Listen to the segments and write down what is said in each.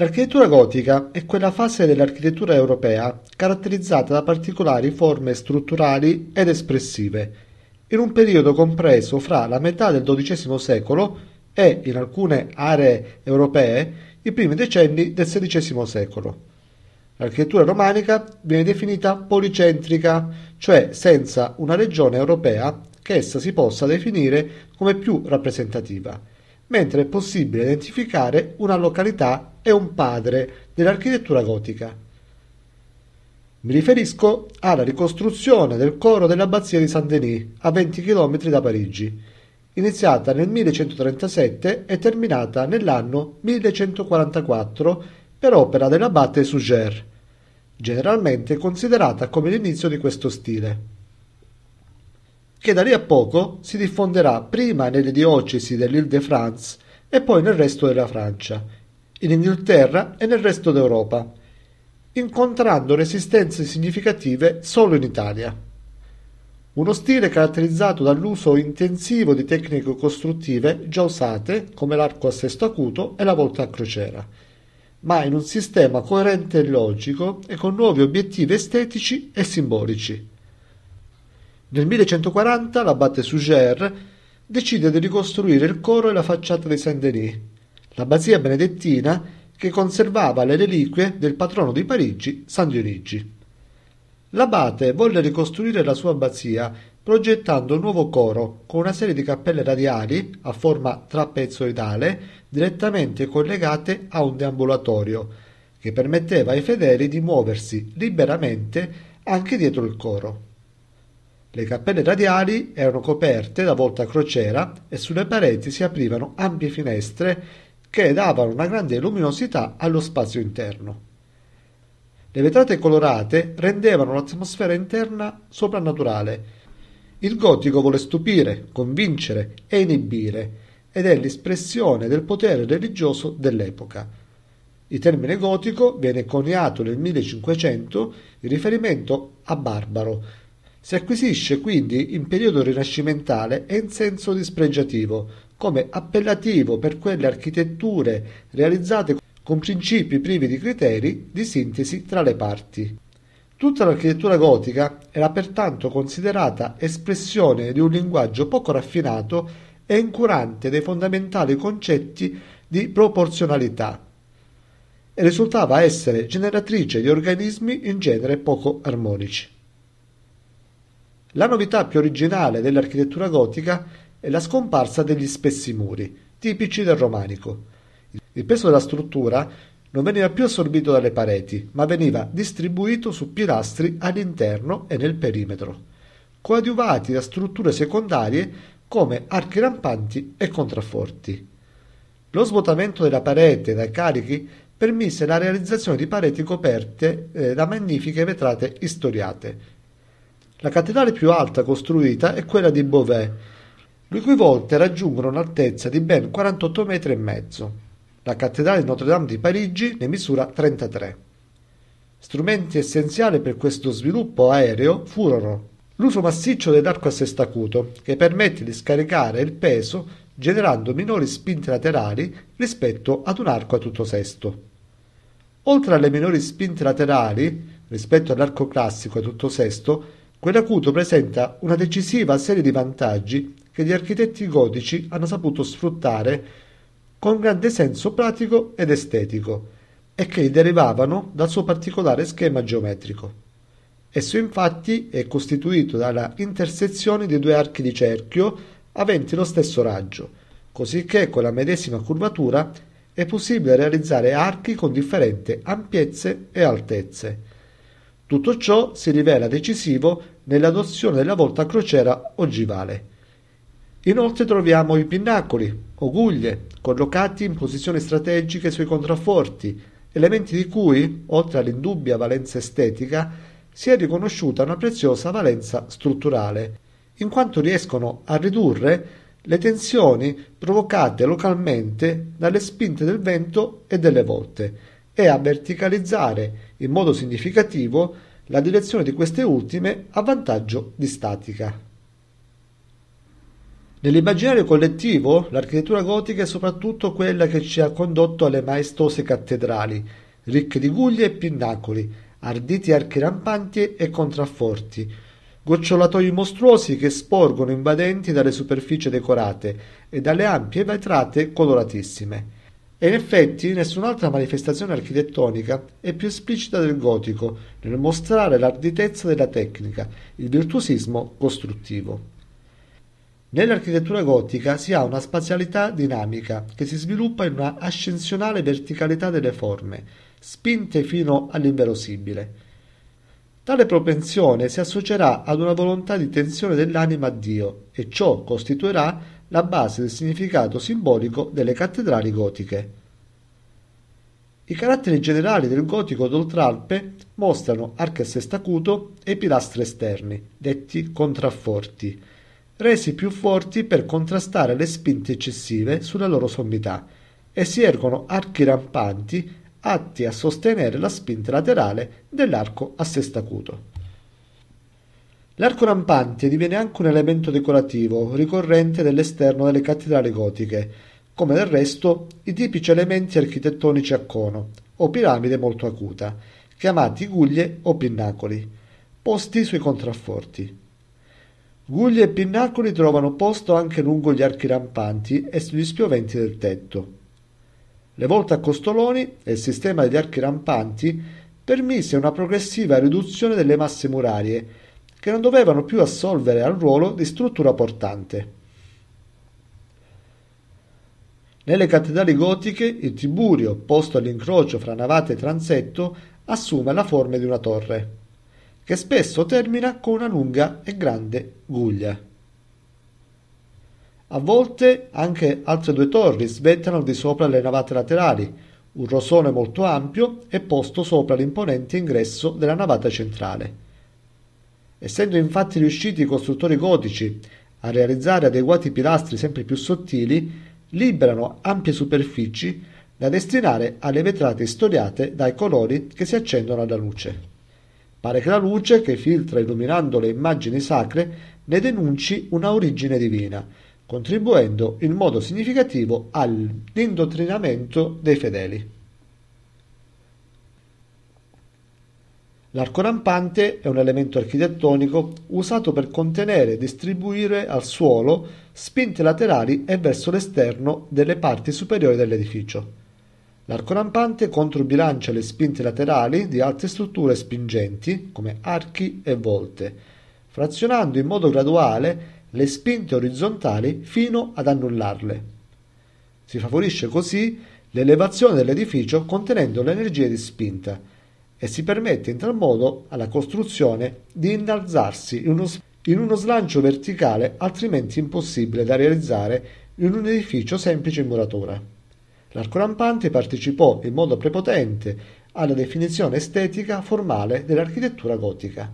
L'architettura gotica è quella fase dell'architettura europea caratterizzata da particolari forme strutturali ed espressive, in un periodo compreso fra la metà del XII secolo e, in alcune aree europee, i primi decenni del XVI secolo. L'architettura romanica viene definita policentrica, cioè senza una regione europea che essa si possa definire come più rappresentativa, mentre è possibile identificare una località è un padre dell'architettura gotica. Mi riferisco alla ricostruzione del coro dell'abbazia di Saint-Denis, a 20 km da Parigi, iniziata nel 1137 e terminata nell'anno 1144 per opera dell'abate Suger, generalmente considerata come l'inizio di questo stile che da lì a poco si diffonderà prima nelle diocesi dell'Île-de-France e poi nel resto della Francia, in Inghilterra e nel resto d'Europa, incontrando resistenze significative solo in Italia. Uno stile caratterizzato dall'uso intensivo di tecniche costruttive già usate come l'arco a sesto acuto e la volta a crociera, ma in un sistema coerente e logico e con nuovi obiettivi estetici e simbolici. Nel 1140 l'abate Suger decide di ricostruire il coro e la facciata di Saint-Denis, l'abbazia benedettina che conservava le reliquie del patrono di Parigi, San Dionigi. L'abate volle ricostruire la sua abbazia progettando un nuovo coro con una serie di cappelle radiali a forma trapezoidale direttamente collegate a un deambulatorio che permetteva ai fedeli di muoversi liberamente anche dietro il coro. Le cappelle radiali erano coperte da volta a crociera e sulle pareti si aprivano ampie finestre che davano una grande luminosità allo spazio interno. Le vetrate colorate rendevano l'atmosfera interna soprannaturale. Il gotico vuole stupire, convincere e inibire ed è l'espressione del potere religioso dell'epoca. Il termine gotico viene coniato nel 1500 in riferimento a barbaro. Si acquisisce quindi in periodo rinascimentale e in senso dispregiativo, come appellativo per quelle architetture realizzate con principi privi di criteri di sintesi tra le parti. Tutta l'architettura gotica era pertanto considerata espressione di un linguaggio poco raffinato e incurante dei fondamentali concetti di proporzionalità e risultava essere generatrice di organismi in genere poco armonici. La novità più originale dell'architettura gotica è e la scomparsa degli spessi muri, tipici del romanico. Il peso della struttura non veniva più assorbito dalle pareti, ma veniva distribuito su pilastri all'interno e nel perimetro, coadiuvati da strutture secondarie come archi rampanti e contrafforti. Lo svuotamento della parete dai carichi permise la realizzazione di pareti coperte eh, da magnifiche vetrate istoriate. La cattedrale più alta costruita è quella di Beauvais, le cui volte raggiungono un'altezza di ben 48 metri e mezzo. La cattedrale Notre-Dame di Parigi ne misura 33. Strumenti essenziali per questo sviluppo aereo furono l'uso massiccio dell'arco a sesto acuto, che permette di scaricare il peso generando minori spinte laterali rispetto ad un arco a tutto sesto. Oltre alle minori spinte laterali rispetto all'arco classico a tutto sesto, quell'acuto presenta una decisiva serie di vantaggi che gli architetti gotici hanno saputo sfruttare con grande senso pratico ed estetico e che derivavano dal suo particolare schema geometrico. Esso infatti è costituito dalla intersezione di due archi di cerchio aventi lo stesso raggio, cosicché con la medesima curvatura è possibile realizzare archi con differente ampiezze e altezze. Tutto ciò si rivela decisivo nell'adozione della volta crociera ogivale. Inoltre troviamo i pinnacoli, o guglie, collocati in posizioni strategiche sui contrafforti, elementi di cui, oltre all'indubbia valenza estetica, si è riconosciuta una preziosa valenza strutturale, in quanto riescono a ridurre le tensioni provocate localmente dalle spinte del vento e delle volte e a verticalizzare in modo significativo la direzione di queste ultime a vantaggio di statica. Nell'immaginario collettivo, l'architettura gotica è soprattutto quella che ci ha condotto alle maestose cattedrali, ricche di guglie e pinnacoli, arditi archi rampanti e contrafforti, gocciolatoi mostruosi che sporgono invadenti dalle superfici decorate e dalle ampie vetrate coloratissime. E in effetti nessun'altra manifestazione architettonica è più esplicita del gotico nel mostrare l'arditezza della tecnica, il virtuosismo costruttivo. Nell'architettura gotica si ha una spazialità dinamica che si sviluppa in una ascensionale verticalità delle forme, spinte fino all'inverosibile. Tale propensione si associerà ad una volontà di tensione dell'anima a Dio e ciò costituirà la base del significato simbolico delle cattedrali gotiche. I caratteri generali del gotico d'Oltralpe mostrano arche a sestacuto e pilastri esterni, detti contrafforti, resi più forti per contrastare le spinte eccessive sulla loro sommità, e si ergono archi rampanti atti a sostenere la spinta laterale dell'arco a sesto acuto. L'arco rampante diviene anche un elemento decorativo ricorrente nell'esterno delle cattedrali gotiche, come del resto i tipici elementi architettonici a cono o piramide molto acuta, chiamati guglie o pinnacoli, posti sui contrafforti. Guglie e pinnacoli trovano posto anche lungo gli archi rampanti e sugli spioventi del tetto. Le volte a costoloni e il sistema degli archi rampanti permise una progressiva riduzione delle masse murarie che non dovevano più assolvere al ruolo di struttura portante. Nelle cattedrali gotiche il tiburio, posto all'incrocio fra navata e transetto, assume la forma di una torre che spesso termina con una lunga e grande guglia. A volte anche altre due torri svettano di sopra le navate laterali, un rosone molto ampio è posto sopra l'imponente ingresso della navata centrale. Essendo infatti riusciti i costruttori gotici a realizzare adeguati pilastri sempre più sottili, liberano ampie superfici da destinare alle vetrate storiate dai colori che si accendono alla luce. Pare che la luce che filtra illuminando le immagini sacre ne denunci una origine divina, contribuendo in modo significativo all'indottrinamento dei fedeli. L'arco rampante è un elemento architettonico usato per contenere e distribuire al suolo spinte laterali e verso l'esterno delle parti superiori dell'edificio. L'arco rampante controbilancia le spinte laterali di altre strutture spingenti, come archi e volte, frazionando in modo graduale le spinte orizzontali fino ad annullarle. Si favorisce così l'elevazione dell'edificio contenendo l'energia di spinta e si permette in tal modo alla costruzione di innalzarsi in uno, in uno slancio verticale altrimenti impossibile da realizzare in un edificio semplice in muratura. L'arco rampante partecipò in modo prepotente alla definizione estetica formale dell'architettura gotica.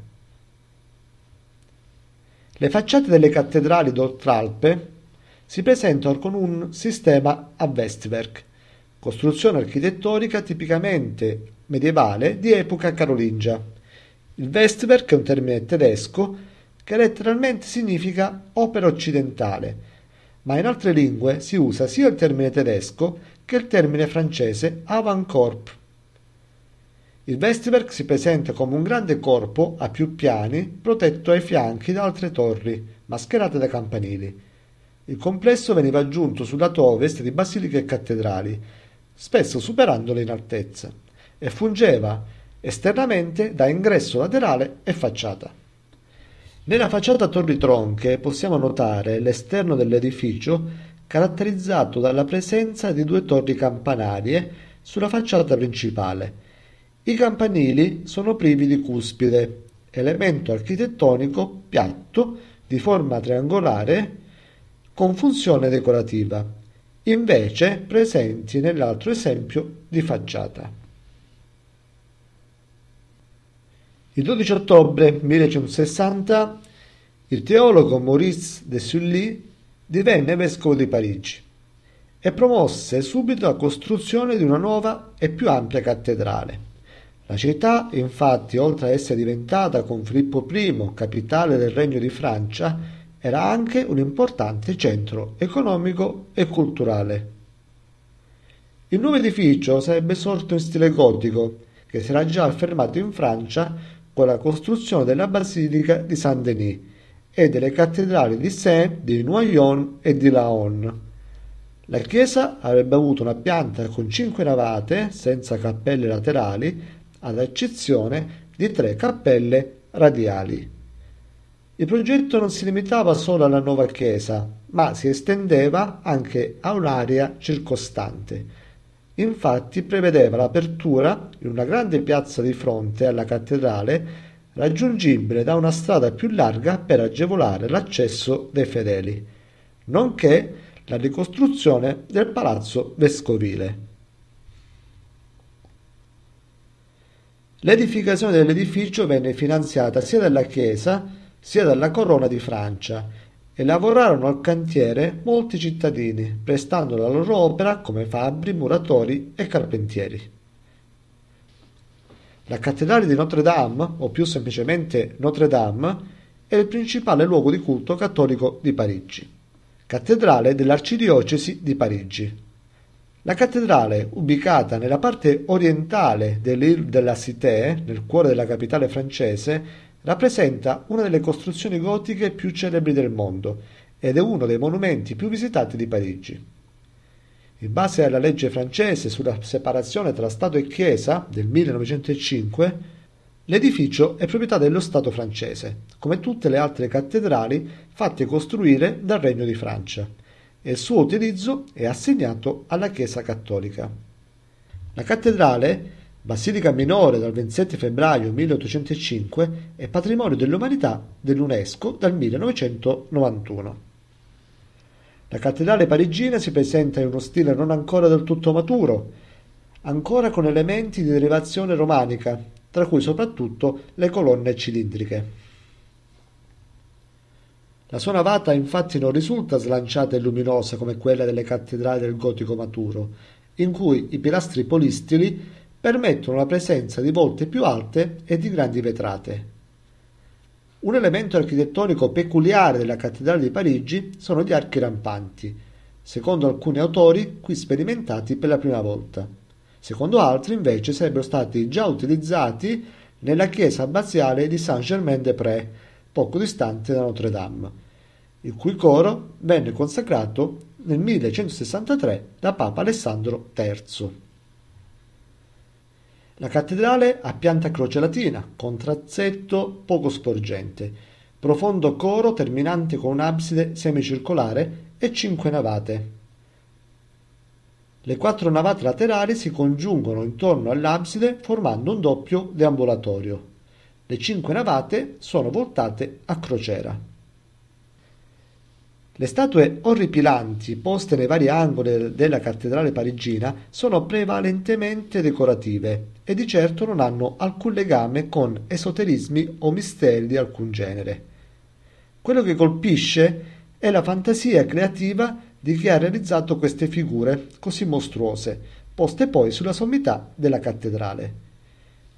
Le facciate delle cattedrali d'Oltralpe si presentano con un sistema a Westwerk, costruzione architettonica tipicamente medievale di epoca carolingia. Il Westwerk è un termine tedesco che letteralmente significa opera occidentale, ma in altre lingue si usa sia il termine tedesco che il termine francese avant-corps. Il Vestiberg si presenta come un grande corpo a più piani protetto ai fianchi da altre torri, mascherate da campanili. Il complesso veniva aggiunto sul lato ovest di basiliche e cattedrali, spesso superandole in altezza, e fungeva esternamente da ingresso laterale e facciata. Nella facciata a torri tronche possiamo notare l'esterno dell'edificio caratterizzato dalla presenza di due torri campanarie sulla facciata principale. I campanili sono privi di cuspide, elemento architettonico piatto di forma triangolare con funzione decorativa, invece presenti nell'altro esempio di facciata. Il 12 ottobre 1160 il teologo Maurice de Sully divenne vescovo di Parigi e promosse subito la costruzione di una nuova e più ampia cattedrale. La città, infatti, oltre ad essere diventata con Filippo I capitale del Regno di Francia, era anche un importante centro economico e culturale. Il nuovo edificio sarebbe sorto in stile gotico, che si era già affermato in Francia con la costruzione della Basilica di Saint-Denis e delle cattedrali di Saint, di Noyon e di Laon. La chiesa avrebbe avuto una pianta con cinque navate, senza cappelle laterali, ad eccezione di tre cappelle radiali. Il progetto non si limitava solo alla nuova chiesa, ma si estendeva anche a un'area circostante. Infatti prevedeva l'apertura in una grande piazza di fronte alla cattedrale raggiungibile da una strada più larga per agevolare l'accesso dei fedeli, nonché la ricostruzione del palazzo vescovile. L'edificazione dell'edificio venne finanziata sia dalla Chiesa sia dalla Corona di Francia e lavorarono al cantiere molti cittadini, prestando la loro opera come fabbri, muratori e carpentieri. La cattedrale di Notre Dame, o più semplicemente Notre Dame, è il principale luogo di culto cattolico di Parigi. Cattedrale dell'Arcidiocesi di Parigi. La cattedrale, ubicata nella parte orientale dell'Île de la Cité, nel cuore della capitale francese, rappresenta una delle costruzioni gotiche più celebri del mondo ed è uno dei monumenti più visitati di Parigi. In base alla legge francese sulla separazione tra Stato e Chiesa del 1905, l'edificio è proprietà dello Stato francese, come tutte le altre cattedrali fatte costruire dal Regno di Francia, e il suo utilizzo è assegnato alla Chiesa cattolica. La cattedrale, basilica minore dal 27 febbraio 1805, è patrimonio dell'umanità dell'UNESCO dal 1991. La cattedrale parigina si presenta in uno stile non ancora del tutto maturo, ancora con elementi di derivazione romanica, tra cui soprattutto le colonne cilindriche. La sua navata infatti non risulta slanciata e luminosa come quella delle cattedrali del gotico maturo, in cui i pilastri polistili permettono la presenza di volte più alte e di grandi vetrate. Un elemento architettonico peculiare della cattedrale di Parigi sono gli archi rampanti, secondo alcuni autori qui sperimentati per la prima volta. Secondo altri invece sarebbero stati già utilizzati nella chiesa abbaziale di Saint-Germain-des-Prés, poco distante da Notre Dame, il cui coro venne consacrato nel 1163 da Papa Alessandro III. La cattedrale ha pianta a croce latina, con transetto poco sporgente, profondo coro terminante con un'abside semicircolare e cinque navate. Le quattro navate laterali si congiungono intorno all'abside formando un doppio deambulatorio. Le cinque navate sono voltate a crociera. Le statue orripilanti poste nei vari angoli della cattedrale parigina sono prevalentemente decorative e di certo non hanno alcun legame con esoterismi o misteri di alcun genere. Quello che colpisce è la fantasia creativa di chi ha realizzato queste figure così mostruose, poste poi sulla sommità della cattedrale.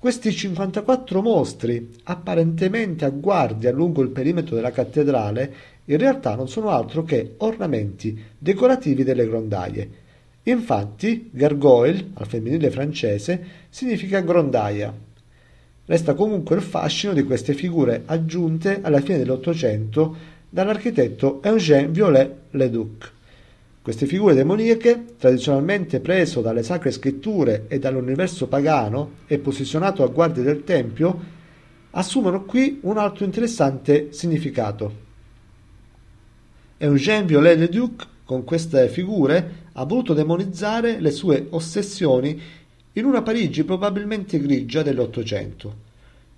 Questi 54 mostri, apparentemente a guardia lungo il perimetro della cattedrale, in realtà non sono altro che ornamenti decorativi delle grondaie. Infatti, gargoyle, al femminile francese, significa grondaia. Resta comunque il fascino di queste figure aggiunte alla fine dell'Ottocento dall'architetto Eugène Violet-Leduc. Queste figure demoniache, tradizionalmente preso dalle sacre scritture e dall'universo pagano e posizionato a guardia del Tempio, assumono qui un altro interessante significato. Eugène Viollet-le-Duc, con queste figure, ha voluto demonizzare le sue ossessioni in una Parigi probabilmente grigia dell'Ottocento.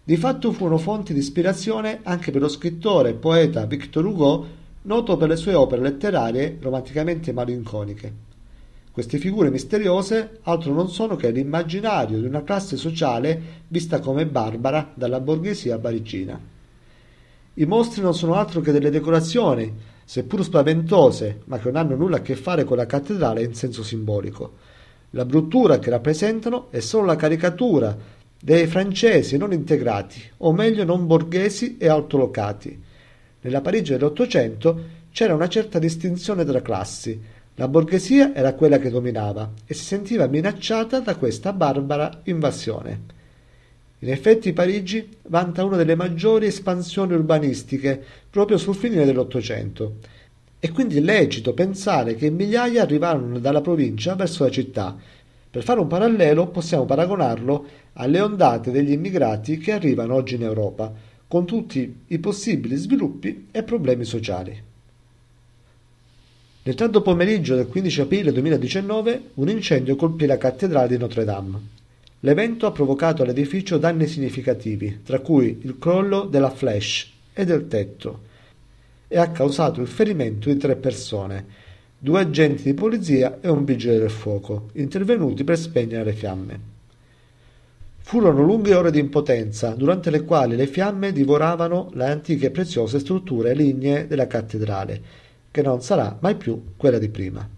Di fatto furono fonti di ispirazione anche per lo scrittore e poeta Victor Hugo, noto per le sue opere letterarie romanticamente malinconiche. Queste figure misteriose altro non sono che l'immaginario di una classe sociale vista come barbara dalla borghesia parigina. I mostri non sono altro che delle decorazioni, seppur spaventose, ma che non hanno nulla a che fare con la cattedrale in senso simbolico. La bruttura che rappresentano è solo la caricatura dei francesi non integrati, o meglio non borghesi e autolocati. Nella Parigi dell'Ottocento c'era una certa distinzione tra classi. La borghesia era quella che dominava e si sentiva minacciata da questa barbara invasione. In effetti Parigi vanta una delle maggiori espansioni urbanistiche proprio sul finire dell'Ottocento. È quindi lecito pensare che migliaia arrivarono dalla provincia verso la città. Per fare un parallelo possiamo paragonarlo alle ondate degli immigrati che arrivano oggi in Europa con tutti i possibili sviluppi e problemi sociali. Nel tardo pomeriggio del 15 aprile 2019 un incendio colpì la cattedrale di Notre Dame. L'evento ha provocato all'edificio danni significativi, tra cui il crollo della flash e del tetto, e ha causato il ferimento di tre persone, due agenti di polizia e un vigile del fuoco, intervenuti per spegnere le fiamme. Furono lunghe ore di impotenza, durante le quali le fiamme divoravano le antiche e preziose strutture lignee della cattedrale, che non sarà mai più quella di prima.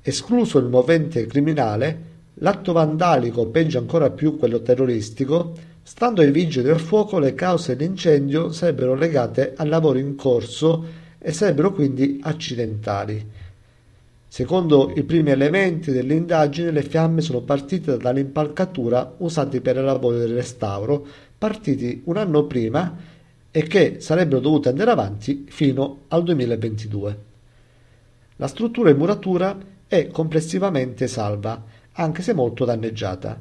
Escluso il movente criminale, l'atto vandalico, peggio ancora più quello terroristico, stando ai vigili del fuoco le cause dell'incendio sarebbero legate al lavoro in corso e sarebbero quindi accidentali. Secondo i primi elementi dell'indagine le fiamme sono partite dall'impalcatura usata per i lavori del restauro, partiti un anno prima e che sarebbero dovute andare avanti fino al 2022. La struttura in muratura è complessivamente salva, anche se molto danneggiata.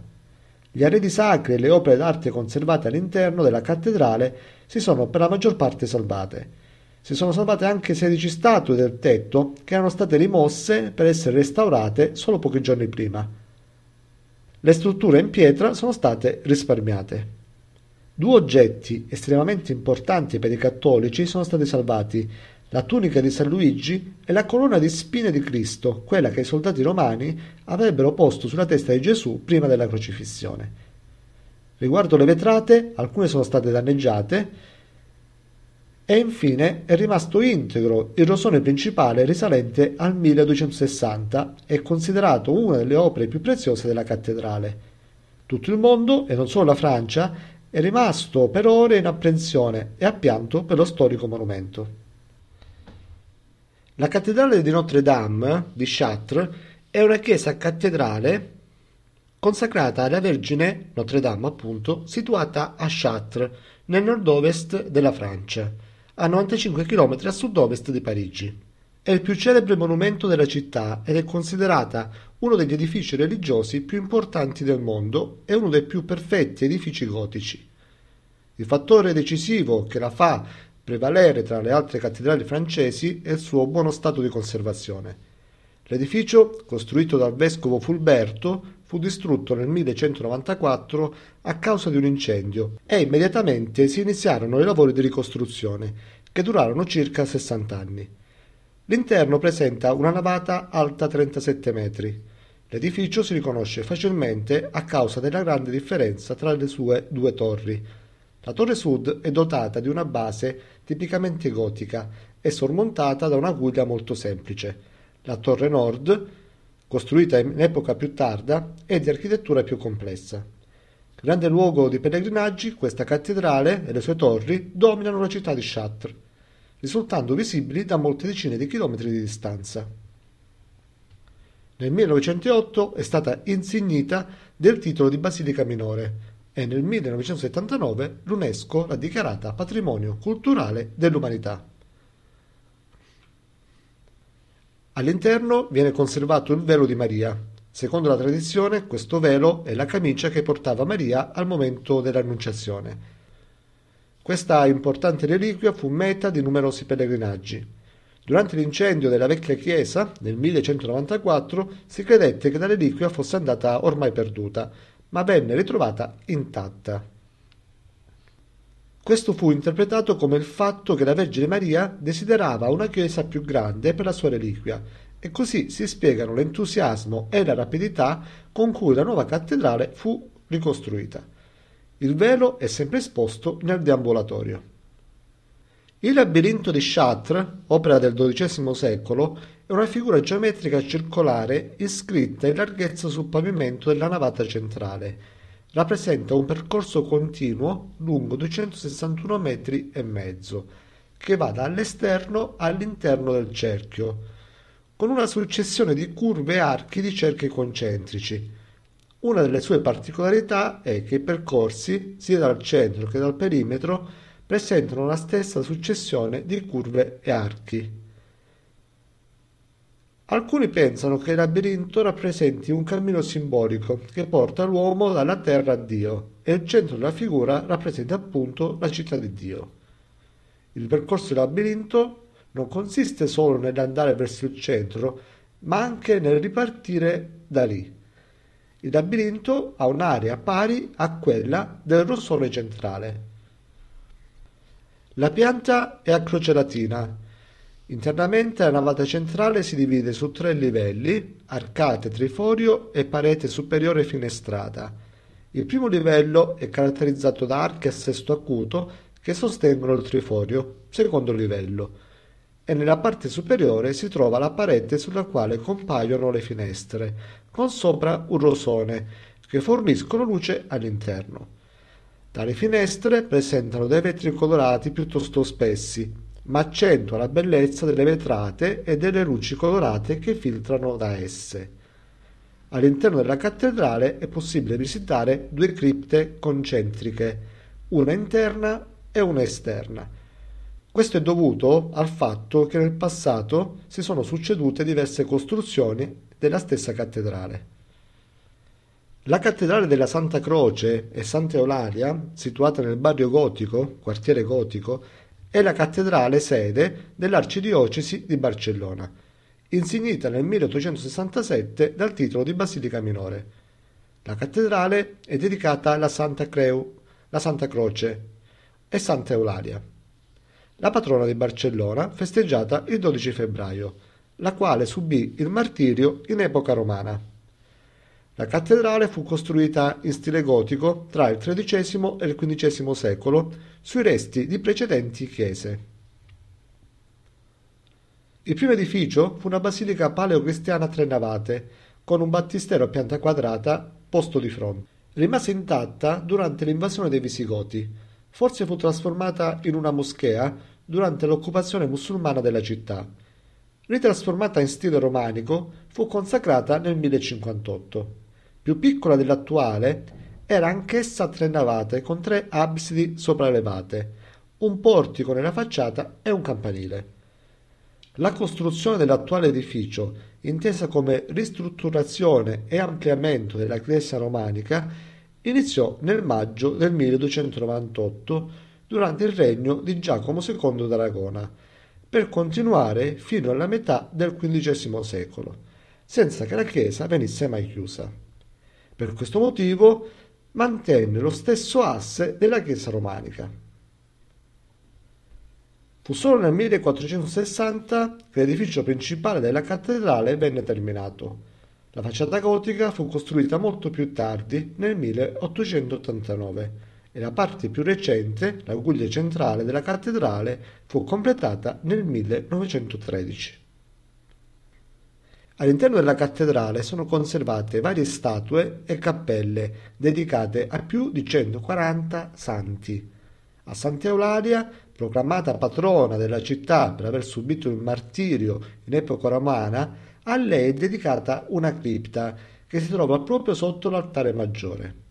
Gli arredi sacri e le opere d'arte conservate all'interno della cattedrale si sono per la maggior parte salvate si sono salvate anche 16 statue del tetto che erano state rimosse per essere restaurate solo pochi giorni prima. Le strutture in pietra sono state risparmiate. Due oggetti estremamente importanti per i cattolici sono stati salvati, la tunica di San Luigi e la corona di spine di Cristo, quella che i soldati romani avrebbero posto sulla testa di Gesù prima della crocifissione. Riguardo le vetrate, alcune sono state danneggiate, e infine è rimasto integro il rosone principale risalente al 1260 e considerato una delle opere più preziose della cattedrale. Tutto il mondo, e non solo la Francia, è rimasto per ore in apprensione e ha pianto per lo storico monumento. La cattedrale di Notre Dame di Chartres è una chiesa cattedrale consacrata alla Vergine Notre Dame, appunto, situata a Chartres, nel nord-ovest della Francia a 95 km a sud-ovest di Parigi. È il più celebre monumento della città ed è considerata uno degli edifici religiosi più importanti del mondo e uno dei più perfetti edifici gotici. Il fattore decisivo che la fa prevalere tra le altre cattedrali francesi è il suo buono stato di conservazione. L'edificio, costruito dal vescovo Fulberto, fu distrutto nel 1194 a causa di un incendio e immediatamente si iniziarono i lavori di ricostruzione, che durarono circa 60 anni. L'interno presenta una navata alta 37 metri. L'edificio si riconosce facilmente a causa della grande differenza tra le sue due torri. La torre sud è dotata di una base tipicamente gotica e sormontata da una guglia molto semplice. La torre nord costruita in epoca più tarda e di architettura più complessa. Grande luogo di pellegrinaggi, questa cattedrale e le sue torri dominano la città di Chartres, risultando visibili da molte decine di chilometri di distanza. Nel 1908 è stata insignita del titolo di Basilica Minore e nel 1979 l'UNESCO l'ha dichiarata Patrimonio Culturale dell'Umanità. All'interno viene conservato il velo di Maria. Secondo la tradizione, questo velo è la camicia che portava Maria al momento dell'Annunciazione. Questa importante reliquia fu meta di numerosi pellegrinaggi. Durante l'incendio della vecchia chiesa, nel 1194, si credette che la reliquia fosse andata ormai perduta, ma venne ritrovata intatta. Questo fu interpretato come il fatto che la Vergine Maria desiderava una chiesa più grande per la sua reliquia e così si spiegano l'entusiasmo e la rapidità con cui la nuova cattedrale fu ricostruita. Il velo è sempre esposto nel deambulatorio. Il labirinto di Chartres, opera del XII secolo, è una figura geometrica circolare iscritta in larghezza sul pavimento della navata centrale rappresenta un percorso continuo lungo 261 metri e mezzo, che va dall'esterno all'interno del cerchio, con una successione di curve e archi di cerchi concentrici. Una delle sue particolarità è che i percorsi, sia dal centro che dal perimetro, presentano la stessa successione di curve e archi. Alcuni pensano che il labirinto rappresenti un cammino simbolico che porta l'uomo dalla terra a Dio e il centro della figura rappresenta appunto la città di Dio. Il percorso del labirinto non consiste solo nell'andare verso il centro, ma anche nel ripartire da lì. Il labirinto ha un'area pari a quella del rossore centrale. La pianta è a croce latina, Internamente la navata centrale si divide su tre livelli, arcate, triforio e parete superiore finestrata. Il primo livello è caratterizzato da archi a sesto acuto che sostengono il triforio, secondo livello, e nella parte superiore si trova la parete sulla quale compaiono le finestre, con sopra un rosone, che forniscono luce all'interno. Tali finestre presentano dei vetri colorati piuttosto spessi, ma accentua la bellezza delle vetrate e delle luci colorate che filtrano da esse. All'interno della cattedrale è possibile visitare due cripte concentriche, una interna e una esterna. Questo è dovuto al fatto che nel passato si sono succedute diverse costruzioni della stessa cattedrale. La cattedrale della Santa Croce e Santa Eulalia, situata nel barrio gotico, quartiere gotico, è la cattedrale sede dell'Arcidiocesi di Barcellona, insignita nel 1867 dal titolo di Basilica Minore. La cattedrale è dedicata alla Santa Creu, la Santa Croce e Santa Eulalia, la patrona di Barcellona festeggiata il 12 febbraio, la quale subì il martirio in epoca romana. La cattedrale fu costruita in stile gotico tra il XIII e il XV secolo sui resti di precedenti chiese. Il primo edificio fu una basilica paleocristiana a tre navate, con un battistero a pianta quadrata posto di fronte. Rimase intatta durante l'invasione dei Visigoti. Forse fu trasformata in una moschea durante l'occupazione musulmana della città. Ritrasformata in stile romanico, fu consacrata nel 1058. Più piccola dell'attuale, era anch'essa a tre navate con tre absidi sopraelevate, un portico nella facciata e un campanile. La costruzione dell'attuale edificio, intesa come ristrutturazione e ampliamento della chiesa romanica, iniziò nel maggio del 1298 durante il regno di Giacomo II d'Aragona, per continuare fino alla metà del XV secolo, senza che la chiesa venisse mai chiusa. Per questo motivo mantenne lo stesso asse della chiesa romanica. Fu solo nel 1460 che l'edificio principale della cattedrale venne terminato. La facciata gotica fu costruita molto più tardi, nel 1889, e la parte più recente, la guglia centrale della cattedrale, fu completata nel 1913. All'interno della cattedrale sono conservate varie statue e cappelle dedicate a più di 140 santi. A Santa Sant'Eulalia, proclamata patrona della città per aver subito il martirio in epoca romana, a lei è dedicata una cripta che si trova proprio sotto l'altare maggiore.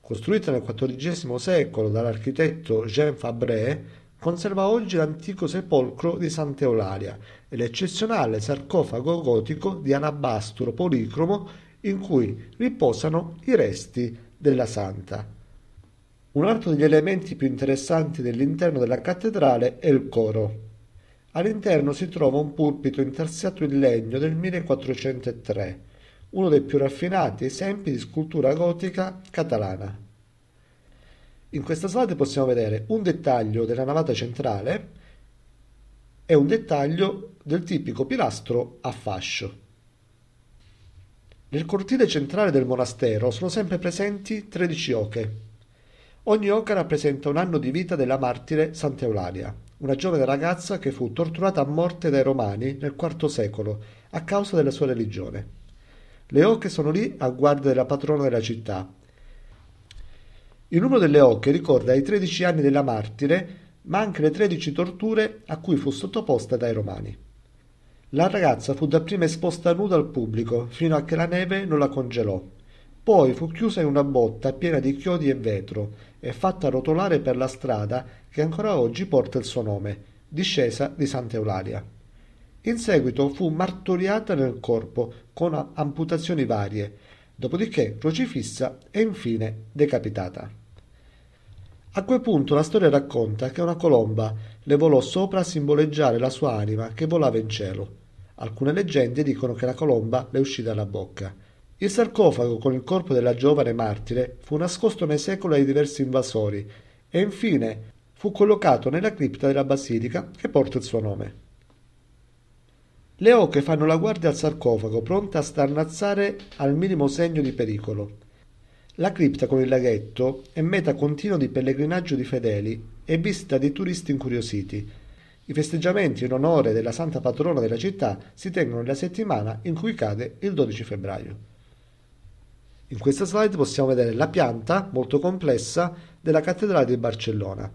Costruita nel XIV secolo dall'architetto Jean Fabre, conserva oggi l'antico sepolcro di Santa Sant'Eulalia, e l'eccezionale sarcofago gotico di anabastro policromo in cui riposano i resti della santa. Un altro degli elementi più interessanti dell'interno della cattedrale è il coro. All'interno si trova un pulpito intarsiato in legno del 1403, uno dei più raffinati esempi di scultura gotica catalana. In questa slide possiamo vedere un dettaglio della navata centrale, è un dettaglio del tipico pilastro a fascio. Nel cortile centrale del monastero sono sempre presenti 13 oche. Ogni oca rappresenta un anno di vita della martire Sant'Eulalia, una giovane ragazza che fu torturata a morte dai Romani nel IV secolo a causa della sua religione. Le oche sono lì a guardia della patrona della città. Il numero delle oche ricorda i 13 anni della martire ma anche le 13 torture a cui fu sottoposta dai Romani. La ragazza fu dapprima esposta nuda al pubblico fino a che la neve non la congelò. Poi fu chiusa in una botta piena di chiodi e vetro e fatta rotolare per la strada che ancora oggi porta il suo nome, discesa di Santa Eulalia. In seguito fu martoriata nel corpo con amputazioni varie, dopodiché crocifissa e infine decapitata. A quel punto la storia racconta che una colomba le volò sopra a simboleggiare la sua anima che volava in cielo. Alcune leggende dicono che la colomba le uscì dalla bocca. Il sarcofago con il corpo della giovane martire fu nascosto nei secoli ai diversi invasori e infine fu collocato nella cripta della basilica che porta il suo nome. Le oche fanno la guardia al sarcofago, pronte a starnazzare al minimo segno di pericolo. La cripta con il laghetto è meta continua di pellegrinaggio di fedeli e visita di turisti incuriositi. I festeggiamenti in onore della santa patrona della città si tengono nella settimana in cui cade il 12 febbraio. In questa slide possiamo vedere la pianta molto complessa della cattedrale di Barcellona.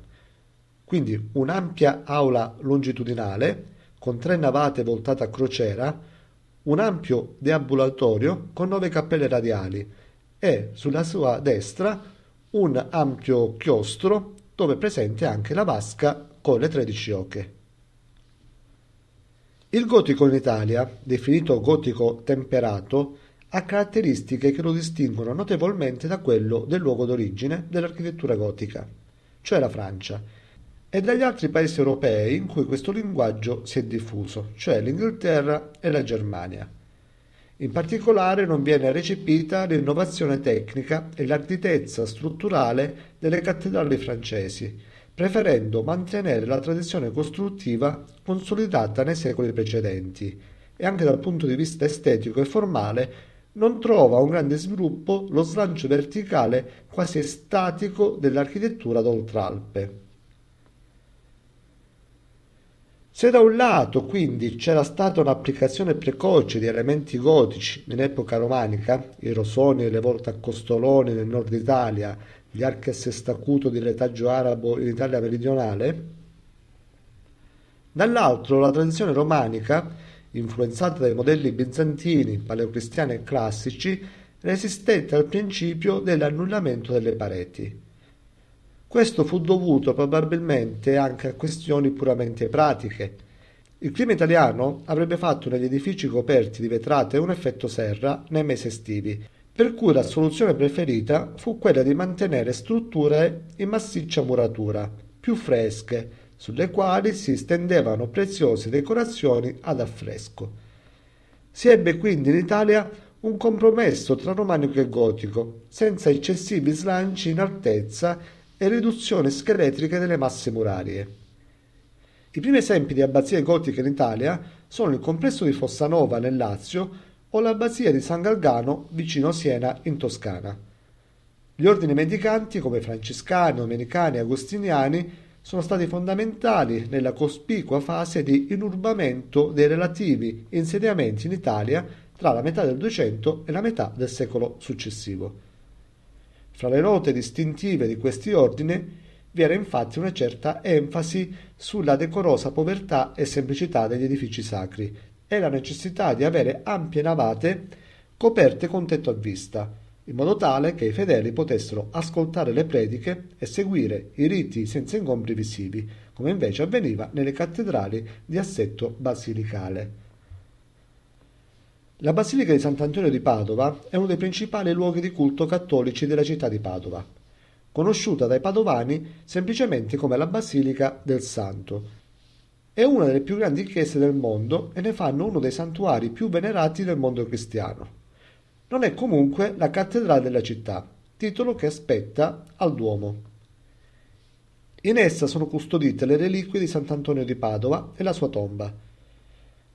Quindi un'ampia aula longitudinale con tre navate voltate a crociera, un ampio deambulatorio con nove cappelle radiali e sulla sua destra un ampio chiostro dove è presente anche la vasca con le 13 oche. Il gotico in Italia, definito gotico temperato, ha caratteristiche che lo distinguono notevolmente da quello del luogo d'origine dell'architettura gotica, cioè la Francia, e dagli altri paesi europei in cui questo linguaggio si è diffuso, cioè l'Inghilterra e la Germania. In particolare non viene recepita l'innovazione tecnica e l'arditezza strutturale delle cattedrali francesi, preferendo mantenere la tradizione costruttiva consolidata nei secoli precedenti e anche dal punto di vista estetico e formale non trova un grande sviluppo lo slancio verticale quasi estatico dell'architettura d'Oltralpe. Se da un lato quindi c'era stata un'applicazione precoce di elementi gotici in epoca romanica, i rosoni e le volte a costoloni nel nord Italia, gli archi a sestacuto di retaggio arabo in Italia meridionale, dall'altro la tradizione romanica, influenzata dai modelli bizantini, paleocristiani e classici, resistette al principio dell'annullamento delle pareti. Questo fu dovuto probabilmente anche a questioni puramente pratiche. Il clima italiano avrebbe fatto negli edifici coperti di vetrate un effetto serra nei mesi estivi, per cui la soluzione preferita fu quella di mantenere strutture in massiccia muratura, più fresche, sulle quali si stendevano preziose decorazioni ad affresco. Si ebbe quindi in Italia un compromesso tra romanico e gotico, senza eccessivi slanci in altezza e riduzione scheletrica delle masse murarie. I primi esempi di abbazie gotiche in Italia sono il complesso di Fossanova nel Lazio o l'abbazia di San Galgano vicino Siena in Toscana. Gli ordini mendicanti come francescani, domenicani e agostiniani sono stati fondamentali nella cospicua fase di inurbamento dei relativi insediamenti in Italia tra la metà del 200 e la metà del secolo successivo. Fra le note distintive di questi ordini vi era infatti una certa enfasi sulla decorosa povertà e semplicità degli edifici sacri e la necessità di avere ampie navate coperte con tetto a vista, in modo tale che i fedeli potessero ascoltare le prediche e seguire i riti senza ingombri visivi, come invece avveniva nelle cattedrali di assetto basilicale. La Basilica di Sant'Antonio di Padova è uno dei principali luoghi di culto cattolici della città di Padova, conosciuta dai padovani semplicemente come la Basilica del Santo. È una delle più grandi chiese del mondo e ne fanno uno dei santuari più venerati del mondo cristiano. Non è comunque la cattedrale della città, titolo che spetta al Duomo. In essa sono custodite le reliquie di Sant'Antonio di Padova e la sua tomba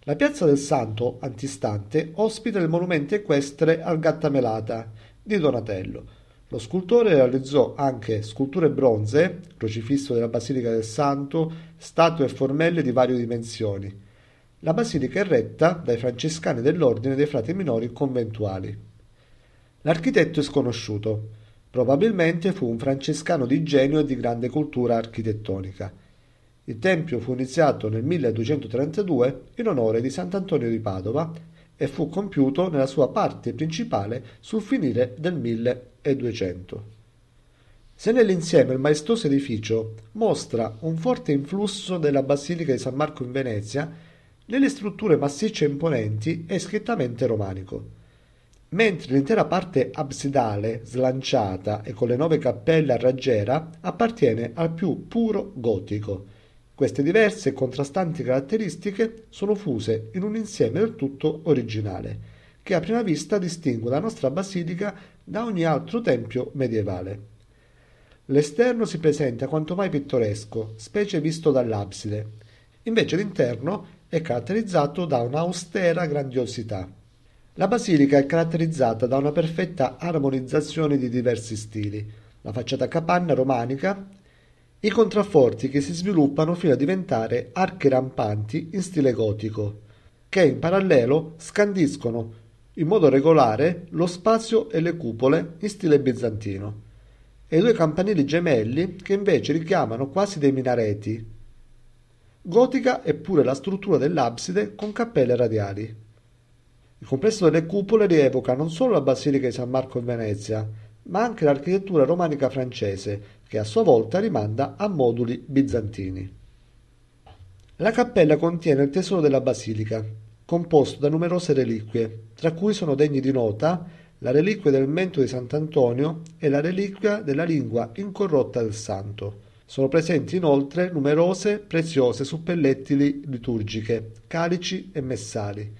la piazza del Santo, antistante, ospita il monumento equestre al Gattamelata di Donatello. Lo scultore realizzò anche sculture bronze, crocifisso della Basilica del Santo, statue e formelle di varie dimensioni. La basilica è retta dai francescani dell'ordine dei frati minori conventuali. L'architetto è sconosciuto. Probabilmente fu un francescano di genio e di grande cultura architettonica. Il tempio fu iniziato nel 1232 in onore di Sant'Antonio di Padova e fu compiuto nella sua parte principale sul finire del 1200. Se nell'insieme il maestoso edificio mostra un forte influsso della Basilica di San Marco in Venezia, nelle strutture massicce e imponenti è scrittamente romanico. Mentre l'intera parte absidale, slanciata e con le nove cappelle a raggiera, appartiene al più puro gotico. Queste diverse e contrastanti caratteristiche sono fuse in un insieme del tutto originale, che a prima vista distingue la nostra basilica da ogni altro tempio medievale. L'esterno si presenta quanto mai pittoresco, specie visto dall'abside. Invece l'interno è caratterizzato da un'austera grandiosità. La basilica è caratterizzata da una perfetta armonizzazione di diversi stili. La facciata a capanna romanica i contrafforti che si sviluppano fino a diventare archi rampanti in stile gotico, che in parallelo scandiscono in modo regolare lo spazio e le cupole in stile bizantino, e i due campanili gemelli che invece richiamano quasi dei minareti. Gotica è pure la struttura dell'abside con cappelle radiali. Il complesso delle cupole rievoca non solo la Basilica di San Marco in Venezia, ma anche l'architettura romanica francese, che a sua volta rimanda a moduli bizantini. La cappella contiene il tesoro della basilica, composto da numerose reliquie, tra cui sono degni di nota la reliquia del mento di Sant'Antonio e la reliquia della lingua incorrotta del santo. Sono presenti inoltre numerose preziose suppellettili liturgiche, calici e messali.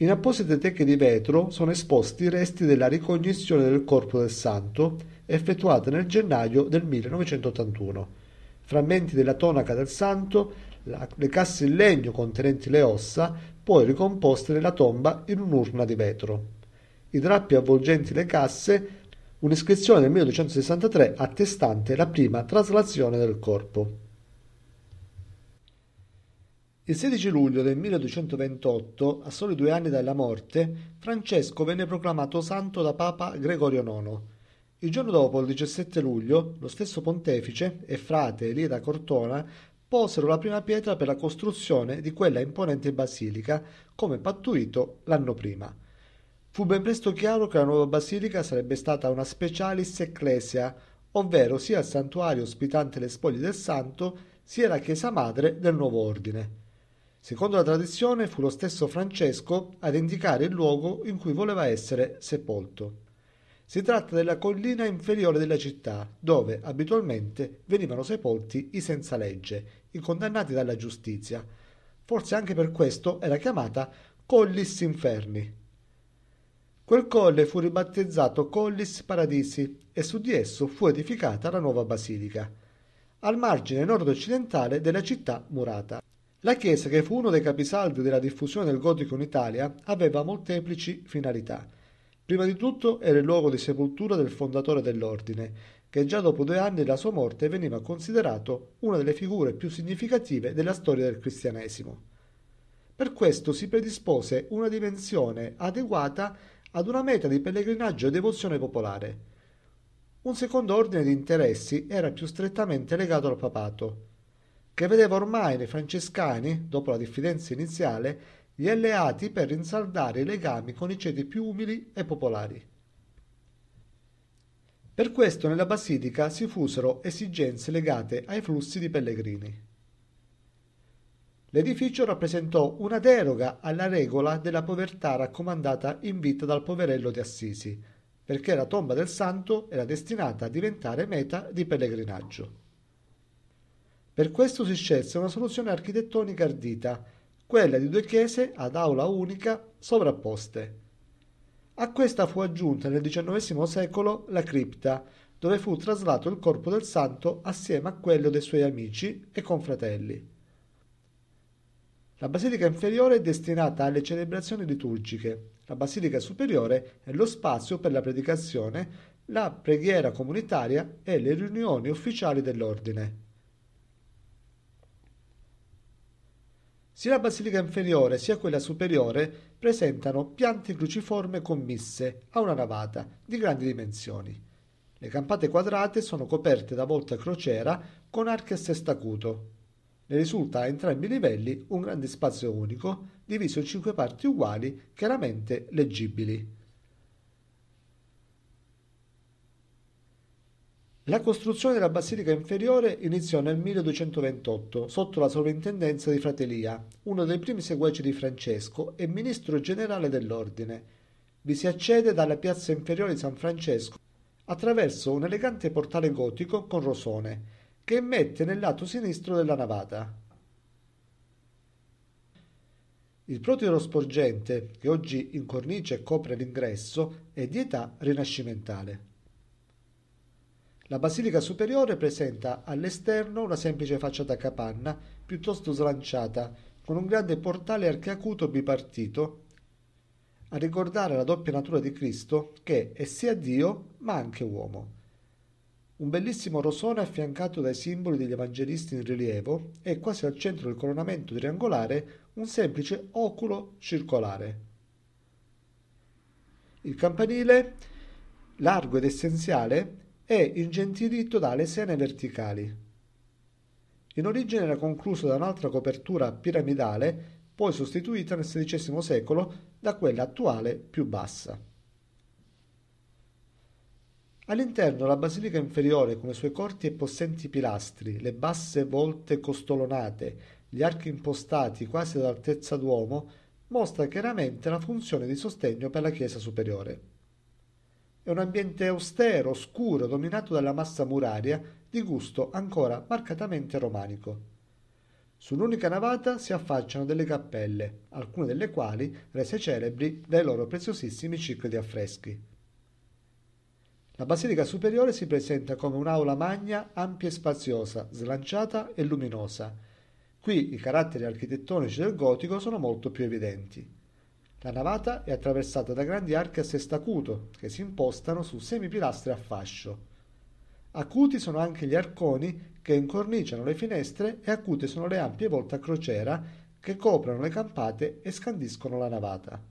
In apposite teche di vetro sono esposti i resti della ricognizione del corpo del santo effettuata nel gennaio del 1981. Frammenti della tonaca del santo, la, le casse in legno contenenti le ossa, poi ricomposte nella tomba in un'urna di vetro. I drappi avvolgenti le casse, un'iscrizione del 1963 attestante la prima traslazione del corpo. Il 16 luglio del 1228, a soli due anni dalla morte, Francesco venne proclamato santo da Papa Gregorio IX il giorno dopo, il 17 luglio, lo stesso pontefice e frate da Cortona posero la prima pietra per la costruzione di quella imponente basilica, come pattuito l'anno prima. Fu ben presto chiaro che la nuova basilica sarebbe stata una specialis ecclesia, ovvero sia il santuario ospitante le spoglie del santo, sia la chiesa madre del nuovo ordine. Secondo la tradizione fu lo stesso Francesco ad indicare il luogo in cui voleva essere sepolto. Si tratta della collina inferiore della città, dove abitualmente venivano sepolti i senza legge, i condannati dalla giustizia. Forse anche per questo era chiamata Collis Inferni. Quel colle fu ribattezzato Collis Paradisi e su di esso fu edificata la nuova basilica, al margine nord-occidentale della città murata. La chiesa, che fu uno dei capisaldi della diffusione del gotico in Italia, aveva molteplici finalità. Prima di tutto era il luogo di sepoltura del fondatore dell'ordine, che già dopo due anni della sua morte veniva considerato una delle figure più significative della storia del cristianesimo. Per questo si predispose una dimensione adeguata ad una meta di pellegrinaggio e devozione popolare. Un secondo ordine di interessi era più strettamente legato al papato, che vedeva ormai nei francescani, dopo la diffidenza iniziale, gli alleati per rinsaldare i legami con i ceti più umili e popolari. Per questo nella basilica si fusero esigenze legate ai flussi di pellegrini. L'edificio rappresentò una deroga alla regola della povertà raccomandata in vita dal poverello di Assisi, perché la tomba del santo era destinata a diventare meta di pellegrinaggio. Per questo si scelse una soluzione architettonica ardita, quella di due chiese ad aula unica sovrapposte. A questa fu aggiunta nel XIX secolo la cripta, dove fu traslato il corpo del santo assieme a quello dei suoi amici e confratelli. La basilica inferiore è destinata alle celebrazioni liturgiche, la basilica superiore è lo spazio per la predicazione, la preghiera comunitaria e le riunioni ufficiali dell'ordine. Sia la basilica inferiore sia quella superiore presentano piante cruciforme commisse a una navata di grandi dimensioni. Le campate quadrate sono coperte da volta a crociera con archi a sesto acuto. Ne risulta a entrambi i livelli un grande spazio unico, diviso in cinque parti uguali, chiaramente leggibili. La costruzione della basilica inferiore iniziò nel 1228 sotto la sovrintendenza di Fratelia, uno dei primi seguaci di Francesco e ministro generale dell'ordine. Vi si accede dalla piazza inferiore di San Francesco attraverso un elegante portale gotico con rosone che emette nel lato sinistro della navata. Il protiro sporgente, che oggi incornice e copre l'ingresso, è di età rinascimentale. La basilica superiore presenta all'esterno una semplice facciata a capanna, piuttosto slanciata, con un grande portale archiacuto bipartito a ricordare la doppia natura di Cristo che è sia Dio ma anche uomo. Un bellissimo rosone affiancato dai simboli degli evangelisti in rilievo e quasi al centro del coronamento triangolare un semplice oculo circolare. Il campanile, largo ed essenziale, e ingentilito dalle sene verticali. In origine era concluso da un'altra copertura piramidale, poi sostituita nel XVI secolo da quella attuale più bassa. All'interno la basilica inferiore, con i suoi corti e possenti pilastri, le basse volte costolonate, gli archi impostati quasi ad altezza d'uomo, mostra chiaramente la funzione di sostegno per la chiesa superiore. È un ambiente austero, oscuro, dominato dalla massa muraria, di gusto ancora marcatamente romanico. Sull'unica navata si affacciano delle cappelle, alcune delle quali rese celebri dai loro preziosissimi cicli di affreschi. La basilica superiore si presenta come un'aula magna ampia e spaziosa, slanciata e luminosa. Qui i caratteri architettonici del gotico sono molto più evidenti. La navata è attraversata da grandi archi a sesto acuto che si impostano su semipilastri a fascio. Acuti sono anche gli arconi che incorniciano le finestre e acute sono le ampie volte a crociera che coprono le campate e scandiscono la navata.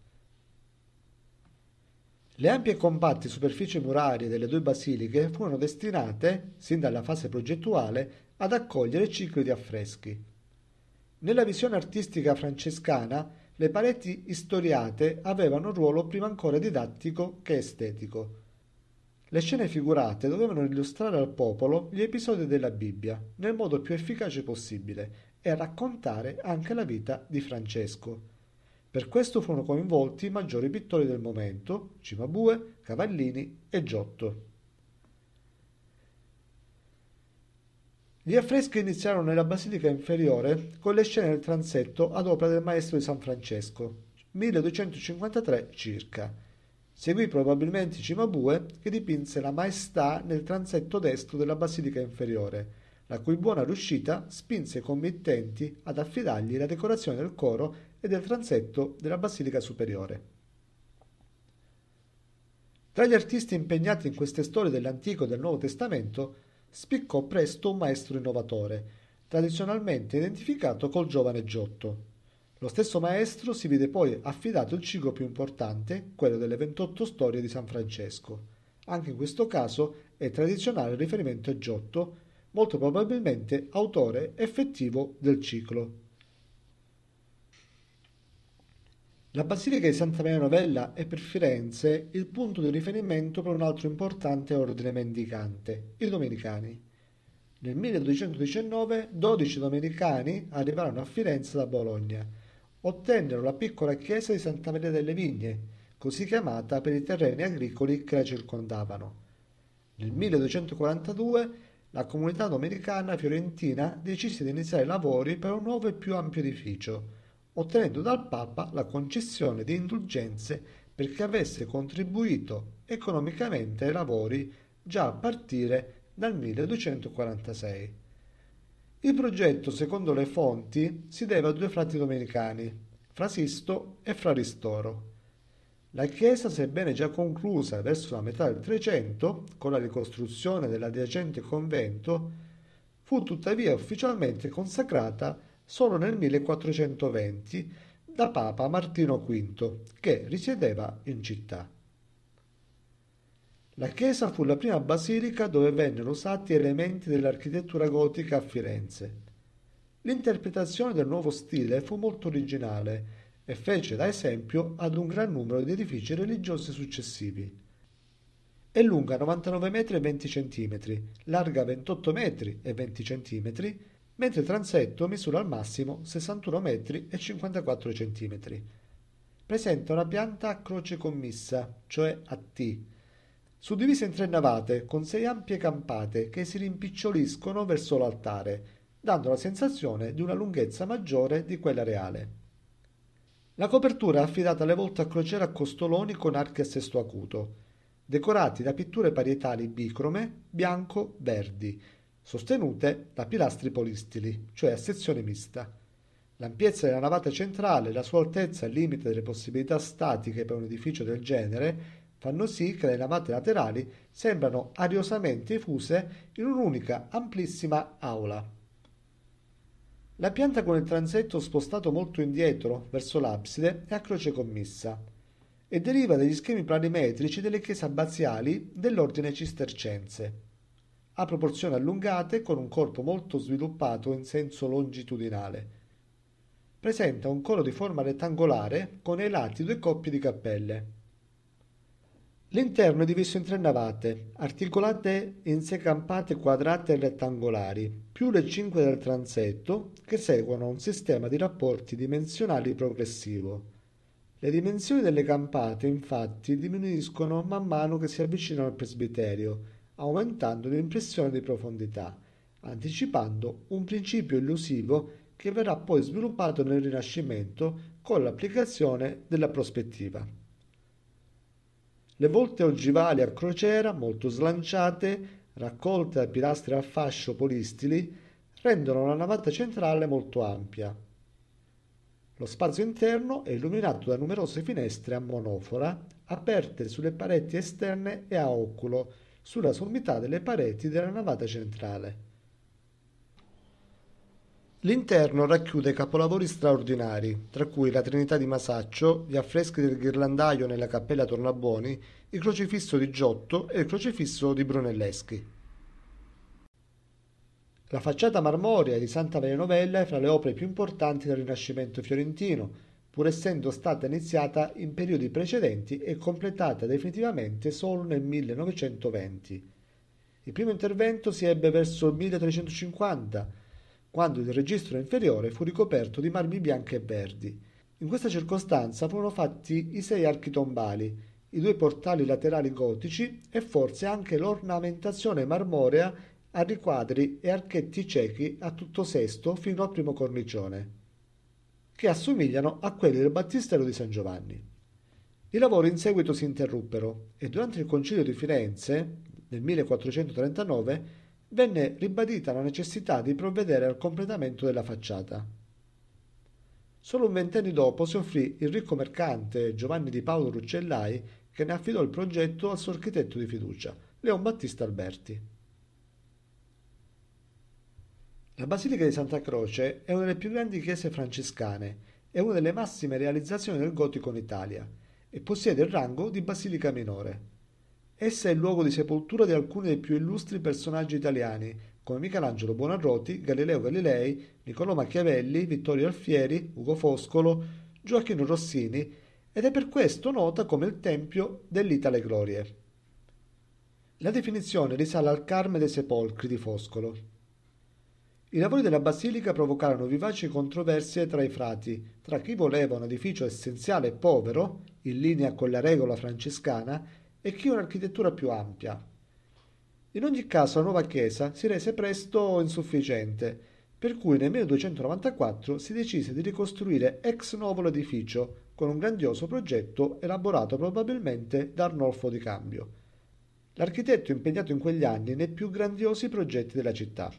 Le ampie e compatte superfici murarie delle due basiliche furono destinate, sin dalla fase progettuale, ad accogliere cicli di affreschi. Nella visione artistica francescana le pareti istoriate avevano un ruolo prima ancora didattico che estetico. Le scene figurate dovevano illustrare al popolo gli episodi della Bibbia nel modo più efficace possibile e raccontare anche la vita di Francesco. Per questo furono coinvolti i maggiori pittori del momento, Cimabue, Cavallini e Giotto. Gli affreschi iniziarono nella basilica inferiore con le scene del transetto ad opera del maestro di San Francesco, 1253 circa. Seguì probabilmente Cimabue che dipinse la maestà nel transetto destro della basilica inferiore, la cui buona riuscita spinse i committenti ad affidargli la decorazione del coro e del transetto della basilica superiore. Tra gli artisti impegnati in queste storie dell'Antico e del Nuovo Testamento spiccò presto un maestro innovatore, tradizionalmente identificato col giovane Giotto. Lo stesso maestro si vide poi affidato il ciclo più importante, quello delle 28 storie di San Francesco. Anche in questo caso è tradizionale il riferimento a Giotto, molto probabilmente autore effettivo del ciclo. La Basilica di Santa Maria Novella è per Firenze il punto di riferimento per un altro importante ordine mendicante, i Domenicani. Nel 1219 12 Domenicani arrivarono a Firenze da Bologna. Ottennero la piccola chiesa di Santa Maria delle Vigne, così chiamata per i terreni agricoli che la circondavano. Nel 1242 la comunità domenicana fiorentina decise di iniziare i lavori per un nuovo e più ampio edificio ottenendo dal Papa la concessione di indulgenze perché avesse contribuito economicamente ai lavori già a partire dal 1246. Il progetto, secondo le fonti, si deve a due frati domenicani, Frasisto e Fraristoro. La chiesa, sebbene già conclusa verso la metà del Trecento, con la ricostruzione dell'adiacente convento, fu tuttavia ufficialmente consacrata solo nel 1420 da Papa Martino V, che risiedeva in città. La chiesa fu la prima basilica dove vennero usati elementi dell'architettura gotica a Firenze. L'interpretazione del nuovo stile fu molto originale e fece da esempio ad un gran numero di edifici religiosi successivi. È lunga 99 metri e 20 cm, larga 28 metri e 20 centimetri mentre il transetto misura al massimo 61 metri e 54 centimetri. Presenta una pianta a croce commissa, cioè a T, suddivisa in tre navate con sei ampie campate che si rimpiccioliscono verso l'altare, dando la sensazione di una lunghezza maggiore di quella reale. La copertura è affidata alle volte a crociera a costoloni con archi a sesto acuto, decorati da pitture parietali bicrome bianco-verdi, sostenute da pilastri polistili, cioè a sezione mista. L'ampiezza della navata centrale e la sua altezza al limite delle possibilità statiche per un edificio del genere fanno sì che le navate laterali sembrano ariosamente fuse in un'unica amplissima aula. La pianta con il transetto spostato molto indietro verso l'abside è a croce commessa e deriva dagli schemi planimetrici delle chiese abbaziali dell'ordine cistercense ha proporzioni allungate con un corpo molto sviluppato in senso longitudinale. Presenta un collo di forma rettangolare con ai lati due coppie di cappelle. L'interno è diviso in tre navate, articolate in sei campate quadrate e rettangolari, più le cinque del transetto, che seguono un sistema di rapporti dimensionali progressivo. Le dimensioni delle campate, infatti, diminuiscono man mano che si avvicinano al presbiterio, aumentando l'impressione di profondità, anticipando un principio illusivo che verrà poi sviluppato nel Rinascimento con l'applicazione della prospettiva. Le volte ogivali a crociera, molto slanciate, raccolte da pilastri a fascio polistili, rendono la navata centrale molto ampia. Lo spazio interno è illuminato da numerose finestre a monofora aperte sulle pareti esterne e a oculo, sulla sommità delle pareti della navata centrale. L'interno racchiude capolavori straordinari, tra cui la Trinità di Masaccio, gli affreschi del ghirlandaio nella Cappella Tornabuoni, il crocifisso di Giotto e il crocifisso di Brunelleschi. La facciata marmorea di Santa Maria Novella è fra le opere più importanti del Rinascimento fiorentino, pur essendo stata iniziata in periodi precedenti e completata definitivamente solo nel 1920. Il primo intervento si ebbe verso il 1350, quando il registro inferiore fu ricoperto di marmi bianchi e verdi. In questa circostanza furono fatti i sei archi tombali, i due portali laterali gotici e forse anche l'ornamentazione marmorea a riquadri e archetti ciechi a tutto sesto fino al primo cornicione che assomigliano a quelli del battistero di San Giovanni. I lavori in seguito si interruppero e durante il concilio di Firenze nel 1439 venne ribadita la necessità di provvedere al completamento della facciata. Solo un ventennio dopo si offrì il ricco mercante Giovanni di Paolo Ruccellai che ne affidò il progetto al suo architetto di fiducia, Leon Battista Alberti. La Basilica di Santa Croce è una delle più grandi chiese francescane, e una delle massime realizzazioni del gotico in Italia e possiede il rango di basilica minore. Essa è il luogo di sepoltura di alcuni dei più illustri personaggi italiani, come Michelangelo Buonarroti, Galileo Galilei, Niccolò Machiavelli, Vittorio Alfieri, Ugo Foscolo, Gioachino Rossini ed è per questo nota come il Tempio dell'Itale Glorie. La definizione risale al Carme dei Sepolcri di Foscolo. I lavori della basilica provocarono vivaci controversie tra i frati, tra chi voleva un edificio essenziale e povero, in linea con la regola francescana, e chi un'architettura più ampia. In ogni caso la nuova chiesa si rese presto insufficiente, per cui nel 1294 si decise di ricostruire ex novo l'edificio con un grandioso progetto elaborato probabilmente da Arnolfo di Cambio. L'architetto impegnato in quegli anni nei più grandiosi progetti della città.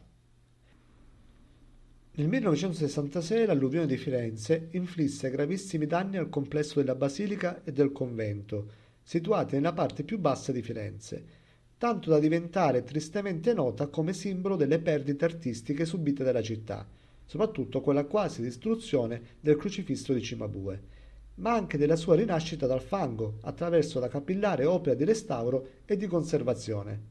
Nel 1966 l'alluvione di Firenze inflisse gravissimi danni al complesso della basilica e del convento, situati nella parte più bassa di Firenze, tanto da diventare tristemente nota come simbolo delle perdite artistiche subite dalla città, soprattutto con la quasi distruzione del crocifisso di Cimabue, ma anche della sua rinascita dal fango attraverso la capillare opera di restauro e di conservazione.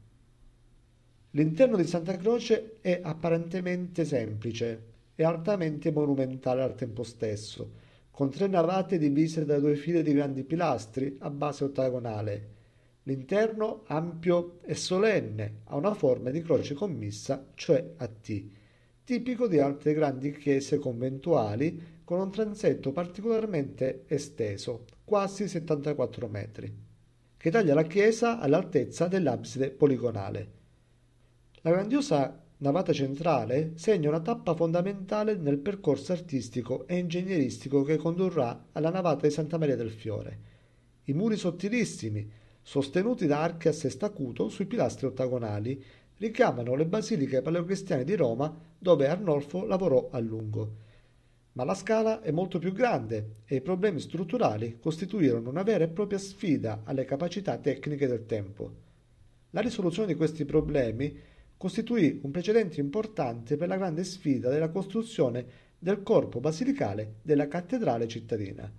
L'interno di Santa Croce è apparentemente semplice, è altamente monumentale al tempo stesso, con tre navate divise da due file di grandi pilastri a base ottagonale. L'interno, ampio e solenne, ha una forma di croce commissa, cioè a T, tipico di altre grandi chiese conventuali con un transetto particolarmente esteso, quasi 74 metri, che taglia la chiesa all'altezza dell'abside poligonale. La grandiosa navata centrale, segna una tappa fondamentale nel percorso artistico e ingegneristico che condurrà alla navata di Santa Maria del Fiore. I muri sottilissimi, sostenuti da archi a sesto acuto sui pilastri ottagonali, richiamano le basiliche paleocristiane di Roma dove Arnolfo lavorò a lungo. Ma la scala è molto più grande e i problemi strutturali costituirono una vera e propria sfida alle capacità tecniche del tempo. La risoluzione di questi problemi costituì un precedente importante per la grande sfida della costruzione del corpo basilicale della cattedrale cittadina.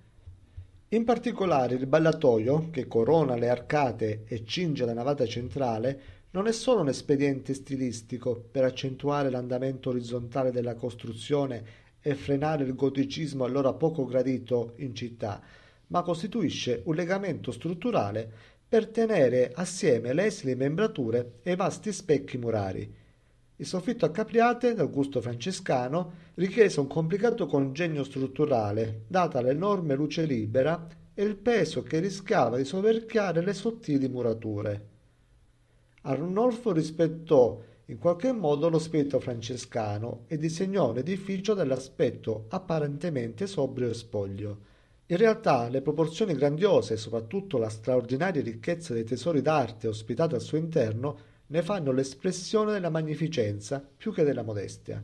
In particolare il ballatoio, che corona le arcate e cinge la navata centrale, non è solo un espediente stilistico per accentuare l'andamento orizzontale della costruzione e frenare il goticismo allora poco gradito in città, ma costituisce un legamento strutturale per tenere assieme le esili membrature e i vasti specchi murari. Il soffitto a capriate, dal gusto francescano, richiese un complicato congegno strutturale, data l'enorme luce libera e il peso che rischiava di soverchiare le sottili murature. Arnolfo rispettò in qualche modo lo spirito francescano e disegnò un edificio dall'aspetto apparentemente sobrio e spoglio. In realtà le proporzioni grandiose e soprattutto la straordinaria ricchezza dei tesori d'arte ospitati al suo interno ne fanno l'espressione della magnificenza più che della modestia.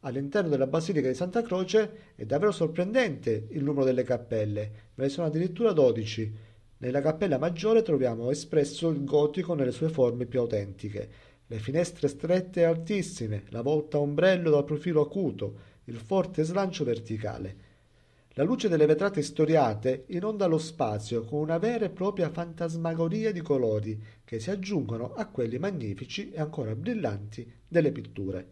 All'interno della Basilica di Santa Croce è davvero sorprendente il numero delle cappelle, ve ne sono addirittura dodici. Nella cappella maggiore troviamo espresso il gotico nelle sue forme più autentiche, le finestre strette e altissime, la volta a ombrello dal profilo acuto, il forte slancio verticale. La luce delle vetrate storiate inonda lo spazio con una vera e propria fantasmagoria di colori che si aggiungono a quelli magnifici e ancora brillanti delle pitture.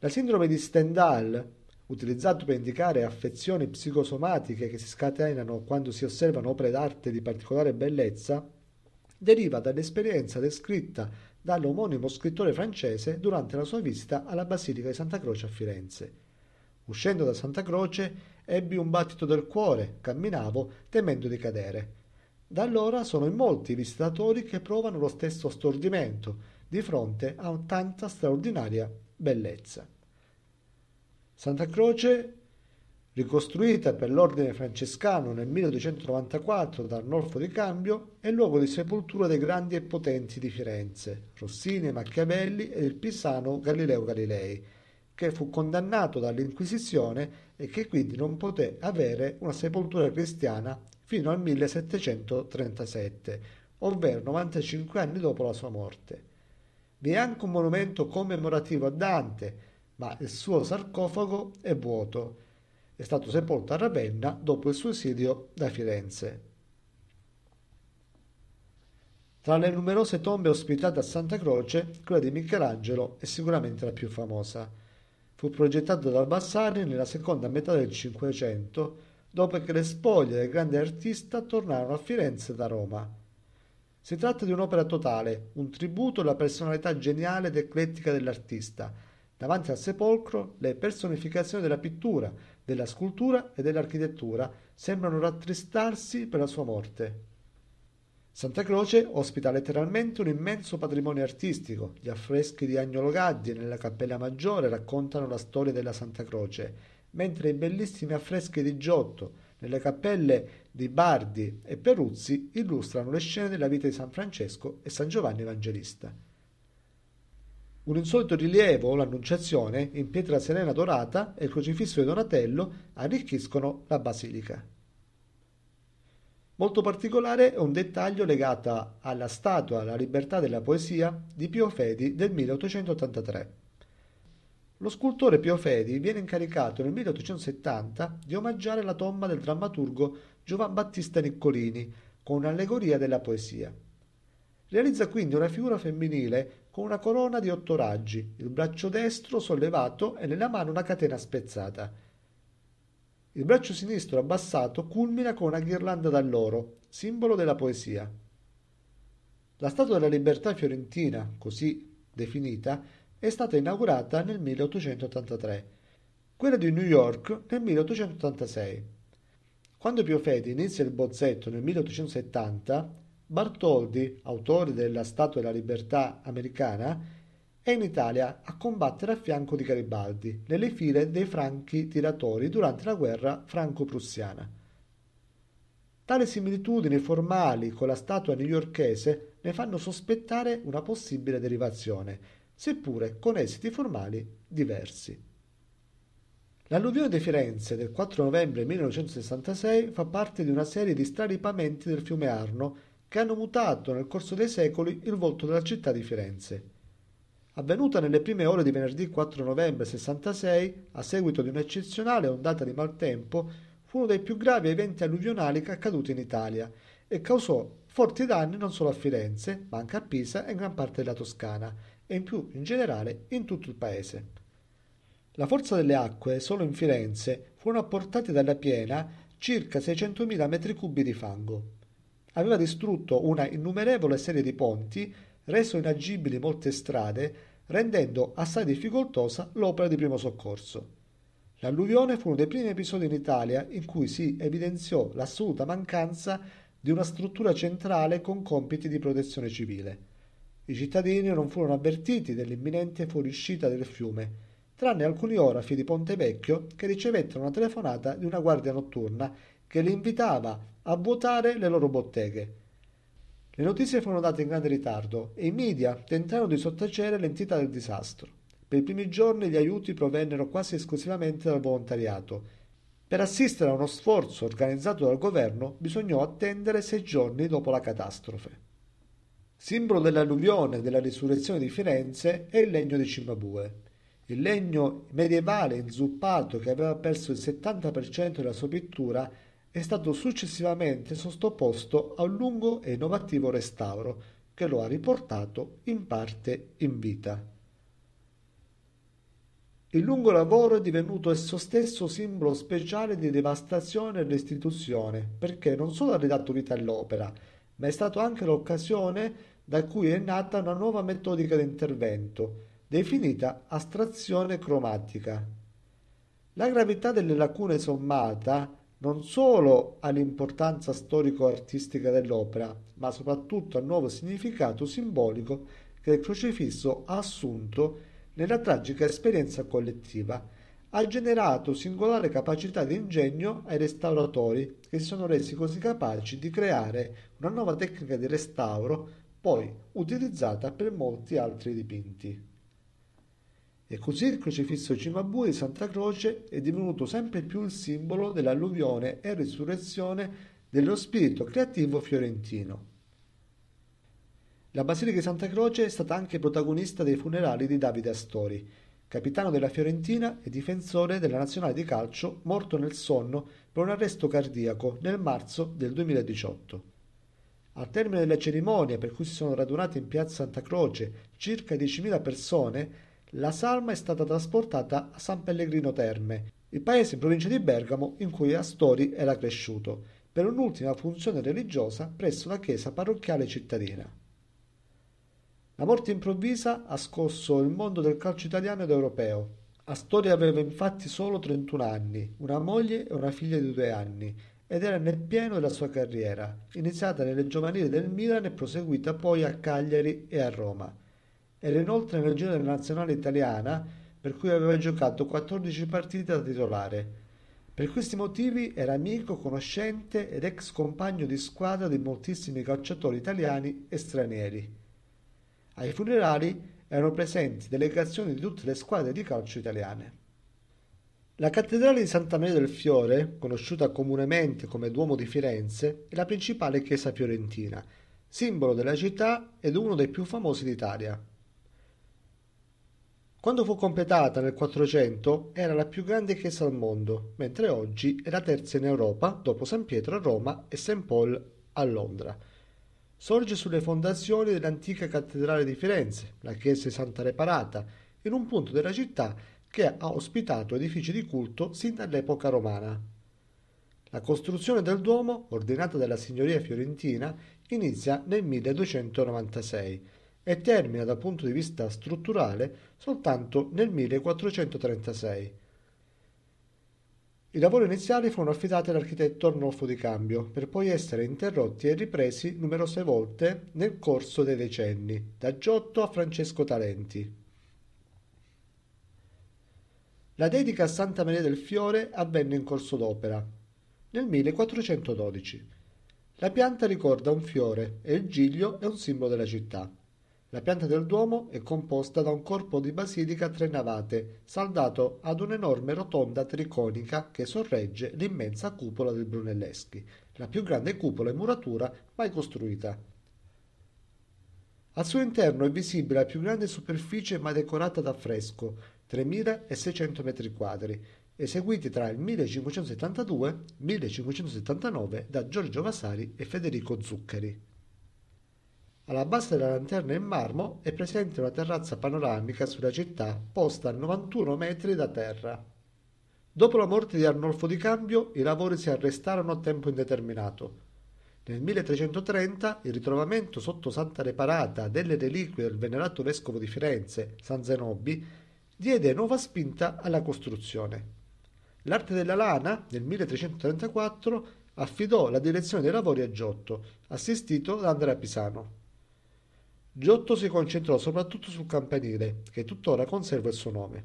La sindrome di Stendhal, utilizzato per indicare affezioni psicosomatiche che si scatenano quando si osservano opere d'arte di particolare bellezza, deriva dall'esperienza descritta dall'omonimo scrittore francese durante la sua visita alla Basilica di Santa Croce a Firenze. Uscendo da Santa Croce ebbi un battito del cuore, camminavo temendo di cadere. Da allora sono in molti i visitatori che provano lo stesso stordimento di fronte a tanta straordinaria bellezza. Santa Croce, ricostruita per l'ordine francescano nel 1294 dal Norfo di Cambio, è luogo di sepoltura dei grandi e potenti di Firenze, Rossini, Machiavelli e il pisano Galileo Galilei che fu condannato dall'Inquisizione e che quindi non poté avere una sepoltura cristiana fino al 1737, ovvero 95 anni dopo la sua morte. Vi è anche un monumento commemorativo a Dante, ma il suo sarcofago è vuoto. È stato sepolto a Ravenna dopo il suo esilio da Firenze. Tra le numerose tombe ospitate a Santa Croce, quella di Michelangelo è sicuramente la più famosa fu progettato dal Bassani nella seconda metà del Cinquecento, dopo che le spoglie del grande artista tornarono a Firenze da Roma. Si tratta di un'opera totale, un tributo alla personalità geniale ed eclettica dell'artista. Davanti al sepolcro, le personificazioni della pittura, della scultura e dell'architettura sembrano rattristarsi per la sua morte. Santa Croce ospita letteralmente un immenso patrimonio artistico. Gli affreschi di Agnolo Gaddi nella Cappella Maggiore raccontano la storia della Santa Croce, mentre i bellissimi affreschi di Giotto nelle cappelle di Bardi e Peruzzi illustrano le scene della vita di San Francesco e San Giovanni Evangelista. Un insolito rilievo, l'Annunciazione, in pietra serena dorata e il crocifisso di Donatello arricchiscono la basilica. Molto particolare è un dettaglio legato alla statua La libertà della poesia di Pio Fedi del 1883. Lo scultore Pio Fedi viene incaricato nel 1870 di omaggiare la tomba del drammaturgo Giovan Battista Niccolini con un'allegoria della poesia. Realizza quindi una figura femminile con una corona di otto raggi, il braccio destro sollevato e nella mano una catena spezzata. Il braccio sinistro abbassato culmina con una ghirlanda d'alloro, simbolo della poesia. La Statua della Libertà fiorentina, così definita, è stata inaugurata nel 1883, quella di New York nel 1886. Quando Pio Fede inizia il bozzetto nel 1870, Bartoldi, autore della Statua della Libertà americana, è in Italia a combattere a fianco di Garibaldi nelle file dei franchi tiratori durante la guerra franco-prussiana. Tali similitudini formali con la statua newyorchese ne fanno sospettare una possibile derivazione, seppure con esiti formali diversi. L'alluvione di Firenze del 4 novembre 1966 fa parte di una serie di straripamenti del fiume Arno che hanno mutato nel corso dei secoli il volto della città di Firenze avvenuta nelle prime ore di venerdì 4 novembre 66 a seguito di un'eccezionale ondata di maltempo, fu uno dei più gravi eventi alluvionali accaduti in Italia e causò forti danni non solo a Firenze, ma anche a Pisa e in gran parte della Toscana e in più in generale in tutto il paese. La forza delle acque solo in Firenze furono apportati dalla piena circa 600.000 metri cubi di fango. Aveva distrutto una innumerevole serie di ponti reso inagibili molte strade, rendendo assai difficoltosa l'opera di primo soccorso. L'alluvione fu uno dei primi episodi in Italia in cui si evidenziò l'assoluta mancanza di una struttura centrale con compiti di protezione civile. I cittadini non furono avvertiti dell'imminente fuoriuscita del fiume, tranne alcuni orafi di Pontevecchio che ricevettero una telefonata di una guardia notturna che li invitava a vuotare le loro botteghe. Le notizie furono date in grande ritardo e i media tentarono di sottacere l'entità del disastro. Per i primi giorni gli aiuti provennero quasi esclusivamente dal volontariato. Per assistere a uno sforzo organizzato dal governo bisognò attendere sei giorni dopo la catastrofe. Simbolo dell'alluvione e della risurrezione di Firenze è il legno di Cimabue. Il legno medievale inzuppato che aveva perso il 70% della sua pittura è stato successivamente sottoposto a un lungo e innovativo restauro che lo ha riportato in parte in vita. Il lungo lavoro è divenuto esso stesso simbolo speciale di devastazione e restituzione, perché non solo ha ridato vita all'opera, ma è stato anche l'occasione da cui è nata una nuova metodica di intervento, definita astrazione cromatica. La gravità delle lacune sommata non solo all'importanza storico-artistica dell'opera, ma soprattutto al nuovo significato simbolico che il crocifisso ha assunto nella tragica esperienza collettiva, ha generato singolare capacità di ingegno ai restauratori che si sono resi così capaci di creare una nuova tecnica di restauro poi utilizzata per molti altri dipinti. E così il crocifisso Cimabue di Santa Croce è divenuto sempre più il simbolo dell'alluvione e risurrezione dello spirito creativo fiorentino. La Basilica di Santa Croce è stata anche protagonista dei funerali di Davide Astori, capitano della Fiorentina e difensore della nazionale di calcio, morto nel sonno per un arresto cardiaco nel marzo del 2018. Al termine della cerimonia per cui si sono radunate in piazza Santa Croce circa 10.000 persone, la salma è stata trasportata a San Pellegrino Terme, il paese in provincia di Bergamo in cui Astori era cresciuto, per un'ultima funzione religiosa presso la chiesa parrocchiale cittadina. La morte improvvisa ha scosso il mondo del calcio italiano ed europeo. Astori aveva infatti solo 31 anni, una moglie e una figlia di due anni, ed era nel pieno della sua carriera, iniziata nelle giovanili del Milan e proseguita poi a Cagliari e a Roma. Era inoltre in ragione della nazionale italiana per cui aveva giocato 14 partite da titolare. Per questi motivi era amico, conoscente ed ex compagno di squadra di moltissimi calciatori italiani e stranieri. Ai funerali erano presenti delegazioni di tutte le squadre di calcio italiane. La cattedrale di Santa Maria del Fiore, conosciuta comunemente come Duomo di Firenze, è la principale chiesa fiorentina, simbolo della città ed uno dei più famosi d'Italia. Quando fu completata nel 400 era la più grande chiesa al mondo, mentre oggi è la terza in Europa dopo San Pietro a Roma e St. Paul a Londra. Sorge sulle fondazioni dell'antica cattedrale di Firenze, la chiesa di Santa Reparata, in un punto della città che ha ospitato edifici di culto sin dall'epoca romana. La costruzione del Duomo, ordinata dalla Signoria fiorentina, inizia nel 1296 e termina dal punto di vista strutturale soltanto nel 1436. I lavori iniziali furono affidati all'architetto Arnolfo Di Cambio, per poi essere interrotti e ripresi numerose volte nel corso dei decenni, da Giotto a Francesco Talenti. La dedica a Santa Maria del Fiore avvenne in corso d'opera, nel 1412. La pianta ricorda un fiore e il giglio è un simbolo della città. La pianta del Duomo è composta da un corpo di basilica a tre navate, saldato ad un'enorme rotonda triconica che sorregge l'immensa cupola del Brunelleschi, la più grande cupola in muratura mai costruita. Al suo interno è visibile la più grande superficie mai decorata da fresco, 3.600 metri quadri, eseguiti tra il 1572 e il 1579 da Giorgio Vasari e Federico Zuccheri. Alla base della lanterna in marmo è presente una terrazza panoramica sulla città posta a 91 metri da terra. Dopo la morte di Arnolfo di Cambio i lavori si arrestarono a tempo indeterminato. Nel 1330 il ritrovamento sotto Santa Reparata delle reliquie del venerato vescovo di Firenze, San Zenobi, diede nuova spinta alla costruzione. L'arte della lana, nel 1334, affidò la direzione dei lavori a Giotto, assistito da Andrea Pisano. Giotto si concentrò soprattutto sul campanile, che tuttora conserva il suo nome.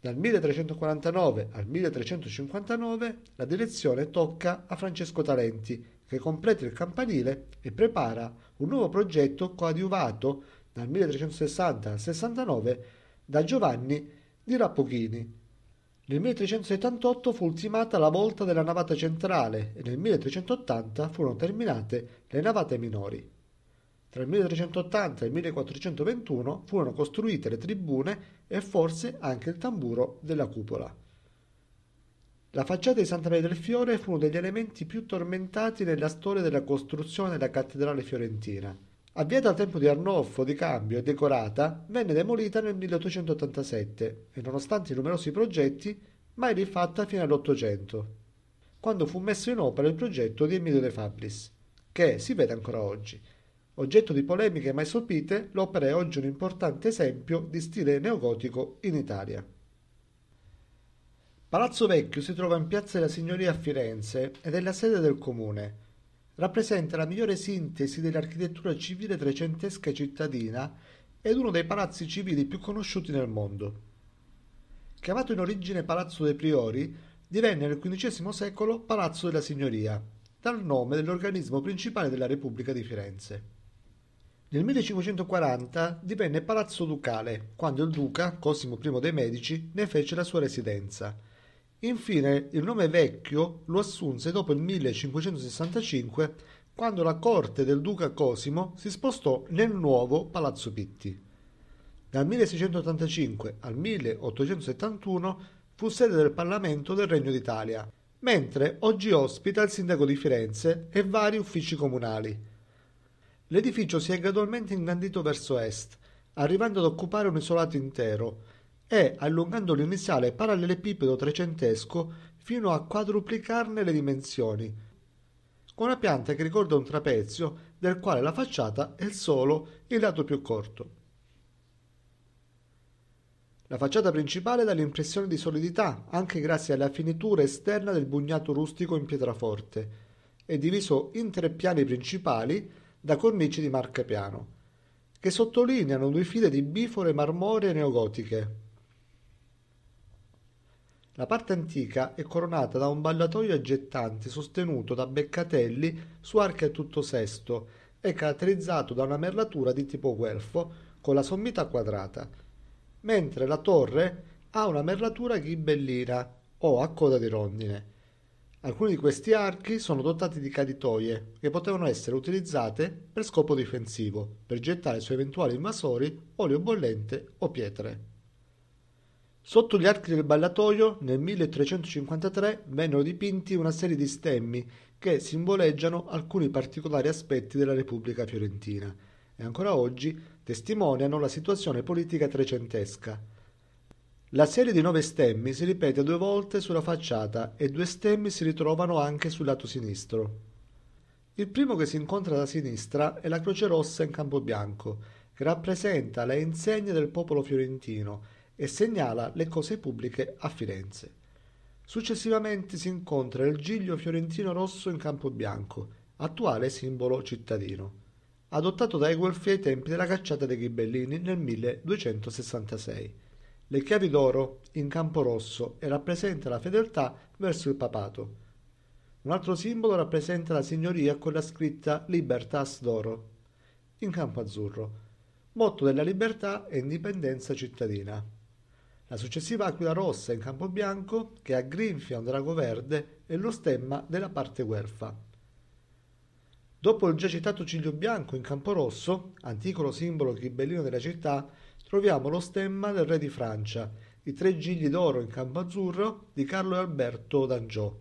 Dal 1349 al 1359 la direzione tocca a Francesco Talenti, che completa il campanile e prepara un nuovo progetto coadiuvato dal 1360 al 69 da Giovanni di Rappochini. Nel 1378 fu ultimata la volta della navata centrale e nel 1380 furono terminate le navate minori. Tra il 1380 e il 1421 furono costruite le tribune e forse anche il tamburo della cupola. La facciata di Santa Maria del Fiore fu uno degli elementi più tormentati nella storia della costruzione della cattedrale fiorentina. Avviata al tempo di Arnolfo di Cambio e decorata, venne demolita nel 1887 e nonostante i numerosi progetti, mai rifatta fino all'Ottocento, quando fu messo in opera il progetto di Emilio De Fabris, che si vede ancora oggi. Oggetto di polemiche mai sopite, l'opera è oggi un importante esempio di stile neogotico in Italia. Palazzo Vecchio si trova in Piazza della Signoria a Firenze ed è la sede del comune. Rappresenta la migliore sintesi dell'architettura civile trecentesca cittadina ed uno dei palazzi civili più conosciuti nel mondo. Chiamato in origine Palazzo dei Priori, divenne nel XV secolo Palazzo della Signoria, dal nome dell'organismo principale della Repubblica di Firenze. Nel 1540 divenne palazzo ducale, quando il duca, Cosimo I dei Medici, ne fece la sua residenza. Infine il nome vecchio lo assunse dopo il 1565, quando la corte del duca Cosimo si spostò nel nuovo palazzo Pitti. Dal 1685 al 1871 fu sede del Parlamento del Regno d'Italia, mentre oggi ospita il sindaco di Firenze e vari uffici comunali. L'edificio si è gradualmente ingrandito verso est, arrivando ad occupare un isolato intero e allungando l'iniziale parallelepipedo trecentesco fino a quadruplicarne le dimensioni, con una pianta che ricorda un trapezio del quale la facciata è solo il lato più corto. La facciata principale dà l'impressione di solidità, anche grazie alla finitura esterna del bugnato rustico in pietraforte. È diviso in tre piani principali da cornici di marcapiano, che sottolineano due file di bifore marmoree neogotiche. La parte antica è coronata da un ballatoio aggettante sostenuto da beccatelli su archi a tutto sesto e caratterizzato da una merlatura di tipo guelfo con la sommità quadrata, mentre la torre ha una merlatura ghibellina o a coda di rondine Alcuni di questi archi sono dotati di caditoie che potevano essere utilizzate per scopo difensivo, per gettare su eventuali invasori olio bollente o pietre. Sotto gli archi del ballatoio nel 1353 vennero dipinti una serie di stemmi che simboleggiano alcuni particolari aspetti della Repubblica fiorentina e ancora oggi testimoniano la situazione politica trecentesca, la serie di nove stemmi si ripete due volte sulla facciata e due stemmi si ritrovano anche sul lato sinistro. Il primo che si incontra da sinistra è la Croce Rossa in Campobianco, che rappresenta le insegne del popolo fiorentino e segnala le cose pubbliche a Firenze. Successivamente si incontra il Giglio fiorentino rosso in Campobianco, attuale simbolo cittadino, adottato dai Eguelfi ai tempi della cacciata dei Ghibellini nel 1266 le chiavi d'oro in campo rosso e rappresenta la fedeltà verso il papato. Un altro simbolo rappresenta la signoria con la scritta Libertas d'oro in campo azzurro, motto della libertà e indipendenza cittadina. La successiva aquila rossa in campo bianco che aggrinfia un drago verde è lo stemma della parte guelfa. Dopo il già citato ciglio bianco in campo rosso, antico simbolo ghibellino della città, troviamo lo stemma del re di Francia, i tre gigli d'oro in campo azzurro di Carlo e Alberto d'Angiò,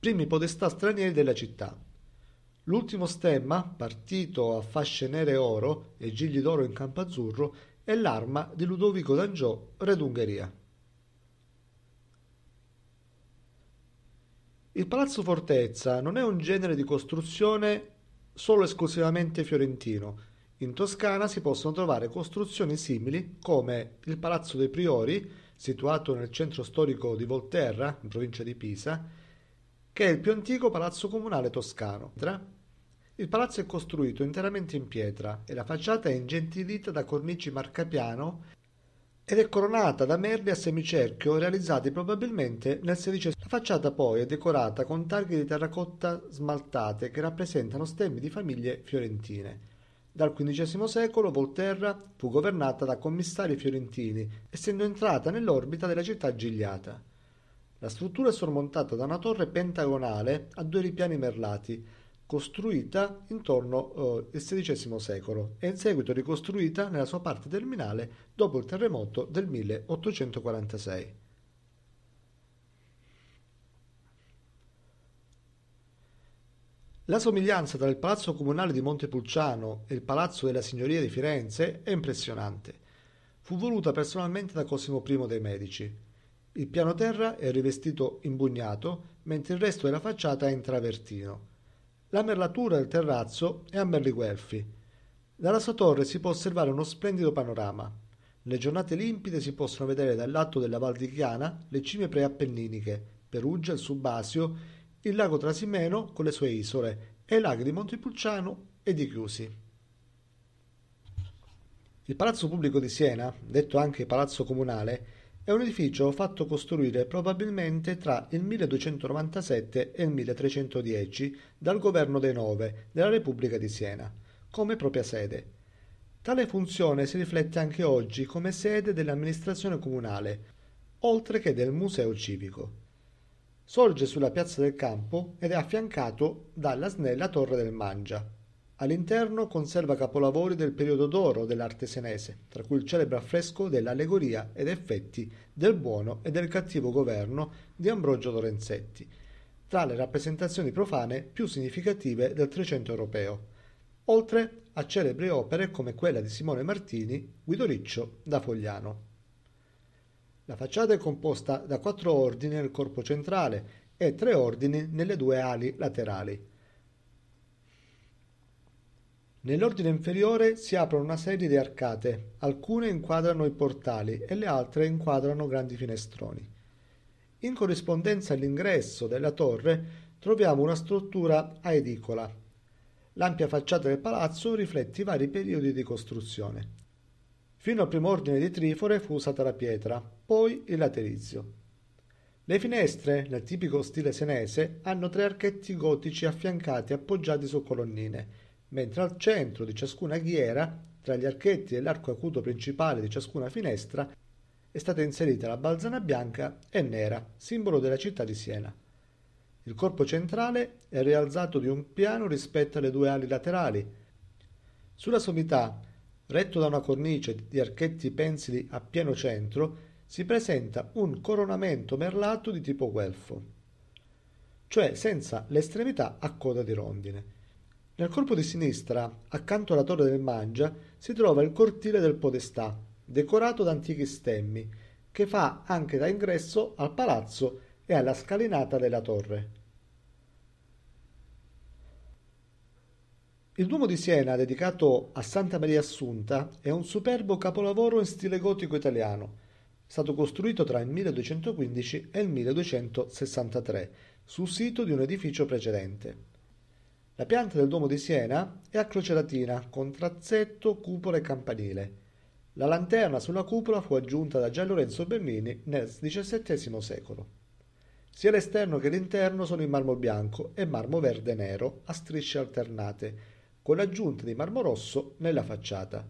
primi podestà stranieri della città. L'ultimo stemma, partito a fasce nere e oro e gigli d'oro in campo azzurro, è l'arma di Ludovico d'Angiò, re d'Ungheria. Il palazzo fortezza non è un genere di costruzione solo esclusivamente fiorentino, in Toscana si possono trovare costruzioni simili come il Palazzo dei Priori, situato nel centro storico di Volterra, in provincia di Pisa, che è il più antico palazzo comunale toscano. Il palazzo è costruito interamente in pietra e la facciata è ingentilita da cornici marcapiano ed è coronata da merli a semicerchio realizzati probabilmente nel XVI. La facciata poi è decorata con targhe di terracotta smaltate che rappresentano stemmi di famiglie fiorentine. Dal XV secolo Volterra fu governata da commissari fiorentini, essendo entrata nell'orbita della città gigliata. La struttura è sormontata da una torre pentagonale a due ripiani merlati, costruita intorno eh, al XVI secolo e in seguito ricostruita nella sua parte terminale dopo il terremoto del 1846. La somiglianza tra il Palazzo Comunale di Montepulciano e il Palazzo della Signoria di Firenze è impressionante. Fu voluta personalmente da Cosimo I dei Medici. Il piano terra è rivestito in bugnato, mentre il resto della facciata è in travertino. La merlatura del terrazzo è a merli guelfi. Dalla sua torre si può osservare uno splendido panorama. Nelle giornate limpide si possono vedere dall'alto della Val di Chiana le cime preappenniniche, Perugia, il Subasio il lago Trasimeno con le sue isole e i laghi di Montepulciano e di Chiusi. Il Palazzo Pubblico di Siena, detto anche Palazzo Comunale, è un edificio fatto costruire probabilmente tra il 1297 e il 1310 dal governo dei Nove della Repubblica di Siena, come propria sede. Tale funzione si riflette anche oggi come sede dell'amministrazione comunale, oltre che del museo civico. Sorge sulla piazza del campo ed è affiancato dalla snella torre del Mangia. All'interno conserva capolavori del periodo d'oro dell'arte senese, tra cui il celebre affresco dell'allegoria ed effetti del buono e del cattivo governo di Ambrogio Lorenzetti, tra le rappresentazioni profane più significative del Trecento europeo, oltre a celebri opere come quella di Simone Martini, Guido Riccio da Fogliano. La facciata è composta da quattro ordini nel corpo centrale e tre ordini nelle due ali laterali. Nell'ordine inferiore si aprono una serie di arcate, alcune inquadrano i portali e le altre inquadrano grandi finestroni. In corrispondenza all'ingresso della torre troviamo una struttura a edicola. L'ampia facciata del palazzo riflette i vari periodi di costruzione. Fino al primo ordine di trifore fu usata la pietra, poi il laterizio. Le finestre, nel tipico stile senese, hanno tre archetti gotici affiancati appoggiati su colonnine, mentre al centro di ciascuna ghiera, tra gli archetti e l'arco acuto principale di ciascuna finestra, è stata inserita la balzana bianca e nera, simbolo della città di Siena. Il corpo centrale è rialzato di un piano rispetto alle due ali laterali. Sulla sommità Retto da una cornice di archetti pensili a pieno centro, si presenta un coronamento merlato di tipo guelfo, cioè senza l'estremità a coda di rondine. Nel corpo di sinistra, accanto alla torre del Mangia, si trova il cortile del Podestà, decorato da antichi stemmi, che fa anche da ingresso al palazzo e alla scalinata della torre. Il Duomo di Siena, dedicato a Santa Maria Assunta, è un superbo capolavoro in stile gotico italiano, stato costruito tra il 1215 e il 1263 sul sito di un edificio precedente. La pianta del Duomo di Siena è a croce latina con trazzetto, cupola e campanile. La lanterna sulla cupola fu aggiunta da Gian Lorenzo Bellini nel XVII secolo. Sia l'esterno che l'interno sono in marmo bianco e marmo verde nero a strisce alternate con l'aggiunta di marmo rosso nella facciata.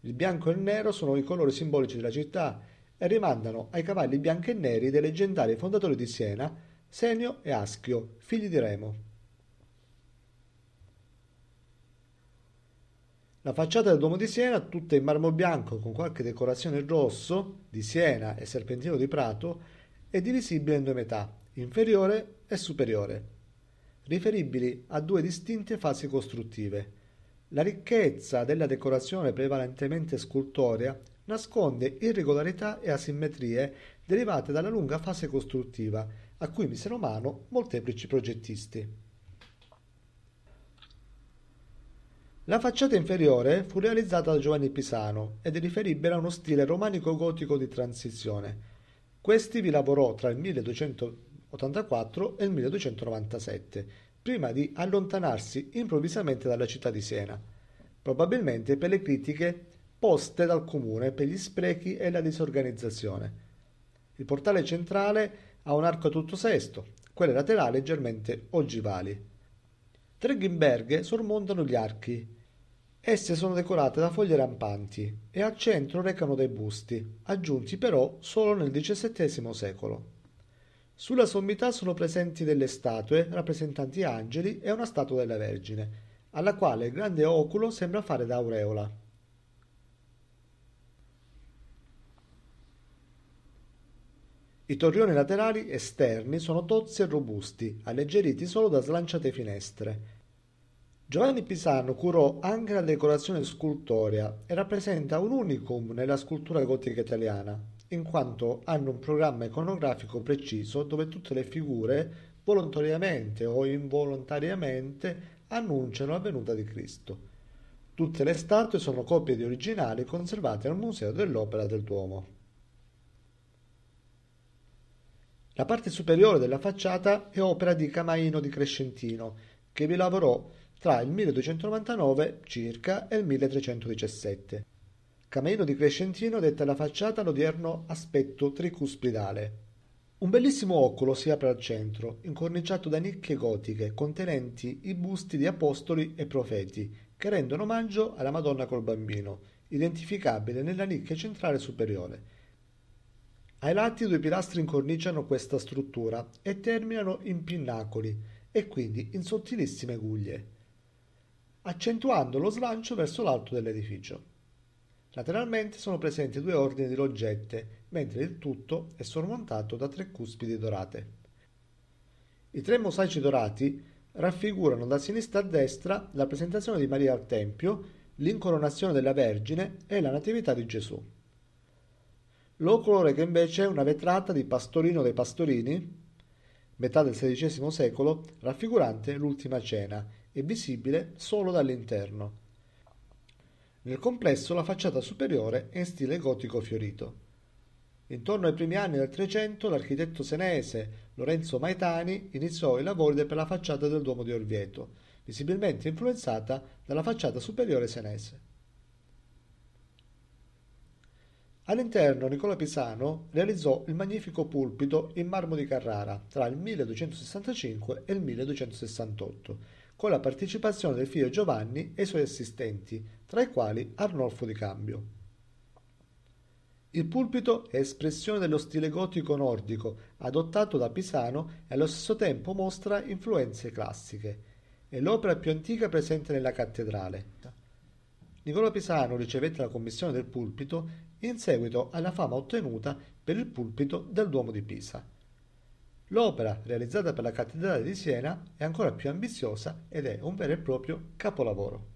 Il bianco e il nero sono i colori simbolici della città e rimandano ai cavalli bianchi e neri dei leggendari fondatori di Siena, Senio e Aschio, figli di Remo. La facciata del Duomo di Siena, tutta in marmo bianco con qualche decorazione rosso di Siena e serpentino di Prato, è divisibile in due metà, inferiore e superiore riferibili a due distinte fasi costruttive. La ricchezza della decorazione prevalentemente scultorea nasconde irregolarità e asimmetrie derivate dalla lunga fase costruttiva, a cui misero mano molteplici progettisti. La facciata inferiore fu realizzata da Giovanni Pisano ed è riferibile a uno stile romanico-gotico di transizione. Questi vi lavorò tra il 1200 1884 e il 1297, prima di allontanarsi improvvisamente dalla città di Siena, probabilmente per le critiche poste dal comune per gli sprechi e la disorganizzazione. Il portale centrale ha un arco a tutto sesto, quelle laterali leggermente ogivali. Tre ghimberghe sormontano gli archi. Esse sono decorate da foglie rampanti e al centro recano dei busti, aggiunti però solo nel XVII secolo. Sulla sommità sono presenti delle statue rappresentanti angeli e una statua della Vergine, alla quale il grande oculo sembra fare da aureola. I torrioni laterali esterni sono tozzi e robusti, alleggeriti solo da slanciate finestre. Giovanni Pisano curò anche la decorazione scultorea e rappresenta un unicum nella scultura gotica italiana, in quanto hanno un programma iconografico preciso dove tutte le figure, volontariamente o involontariamente, annunciano la venuta di Cristo. Tutte le statue sono copie di originali conservate al Museo dell'Opera del Duomo. La parte superiore della facciata è opera di Camaino di Crescentino, che vi lavorò tra il 1299 circa e il 1317. Cameno di Crescentino detta alla facciata l'odierno aspetto tricuspidale. Un bellissimo oculo si apre al centro, incorniciato da nicchie gotiche contenenti i busti di apostoli e profeti, che rendono omaggio alla Madonna col bambino, identificabile nella nicchia centrale superiore. Ai lati due pilastri incorniciano questa struttura e terminano in pinnacoli e quindi in sottilissime guglie, accentuando lo slancio verso l'alto dell'edificio. Lateralmente sono presenti due ordini di loggette, mentre il tutto è sormontato da tre cuspidi dorate. I tre mosaici dorati raffigurano da sinistra a destra la presentazione di Maria al Tempio, l'incoronazione della Vergine e la Natività di Gesù. Lo colore che invece è una vetrata di Pastorino dei Pastorini, metà del XVI secolo, raffigurante l'ultima cena è visibile solo dall'interno nel complesso la facciata superiore è in stile gotico fiorito. Intorno ai primi anni del Trecento l'architetto senese Lorenzo Maetani iniziò i lavori per la facciata del Duomo di Orvieto, visibilmente influenzata dalla facciata superiore senese. All'interno Nicola Pisano realizzò il magnifico pulpito in marmo di Carrara tra il 1265 e il 1268 con la partecipazione del figlio Giovanni e i suoi assistenti, tra i quali Arnolfo di Cambio. Il pulpito è espressione dello stile gotico nordico adottato da Pisano e allo stesso tempo mostra influenze classiche. È l'opera più antica presente nella cattedrale. Nicola Pisano ricevette la commissione del pulpito in seguito alla fama ottenuta per il pulpito del Duomo di Pisa. L'opera, realizzata per la cattedrale di Siena, è ancora più ambiziosa ed è un vero e proprio capolavoro.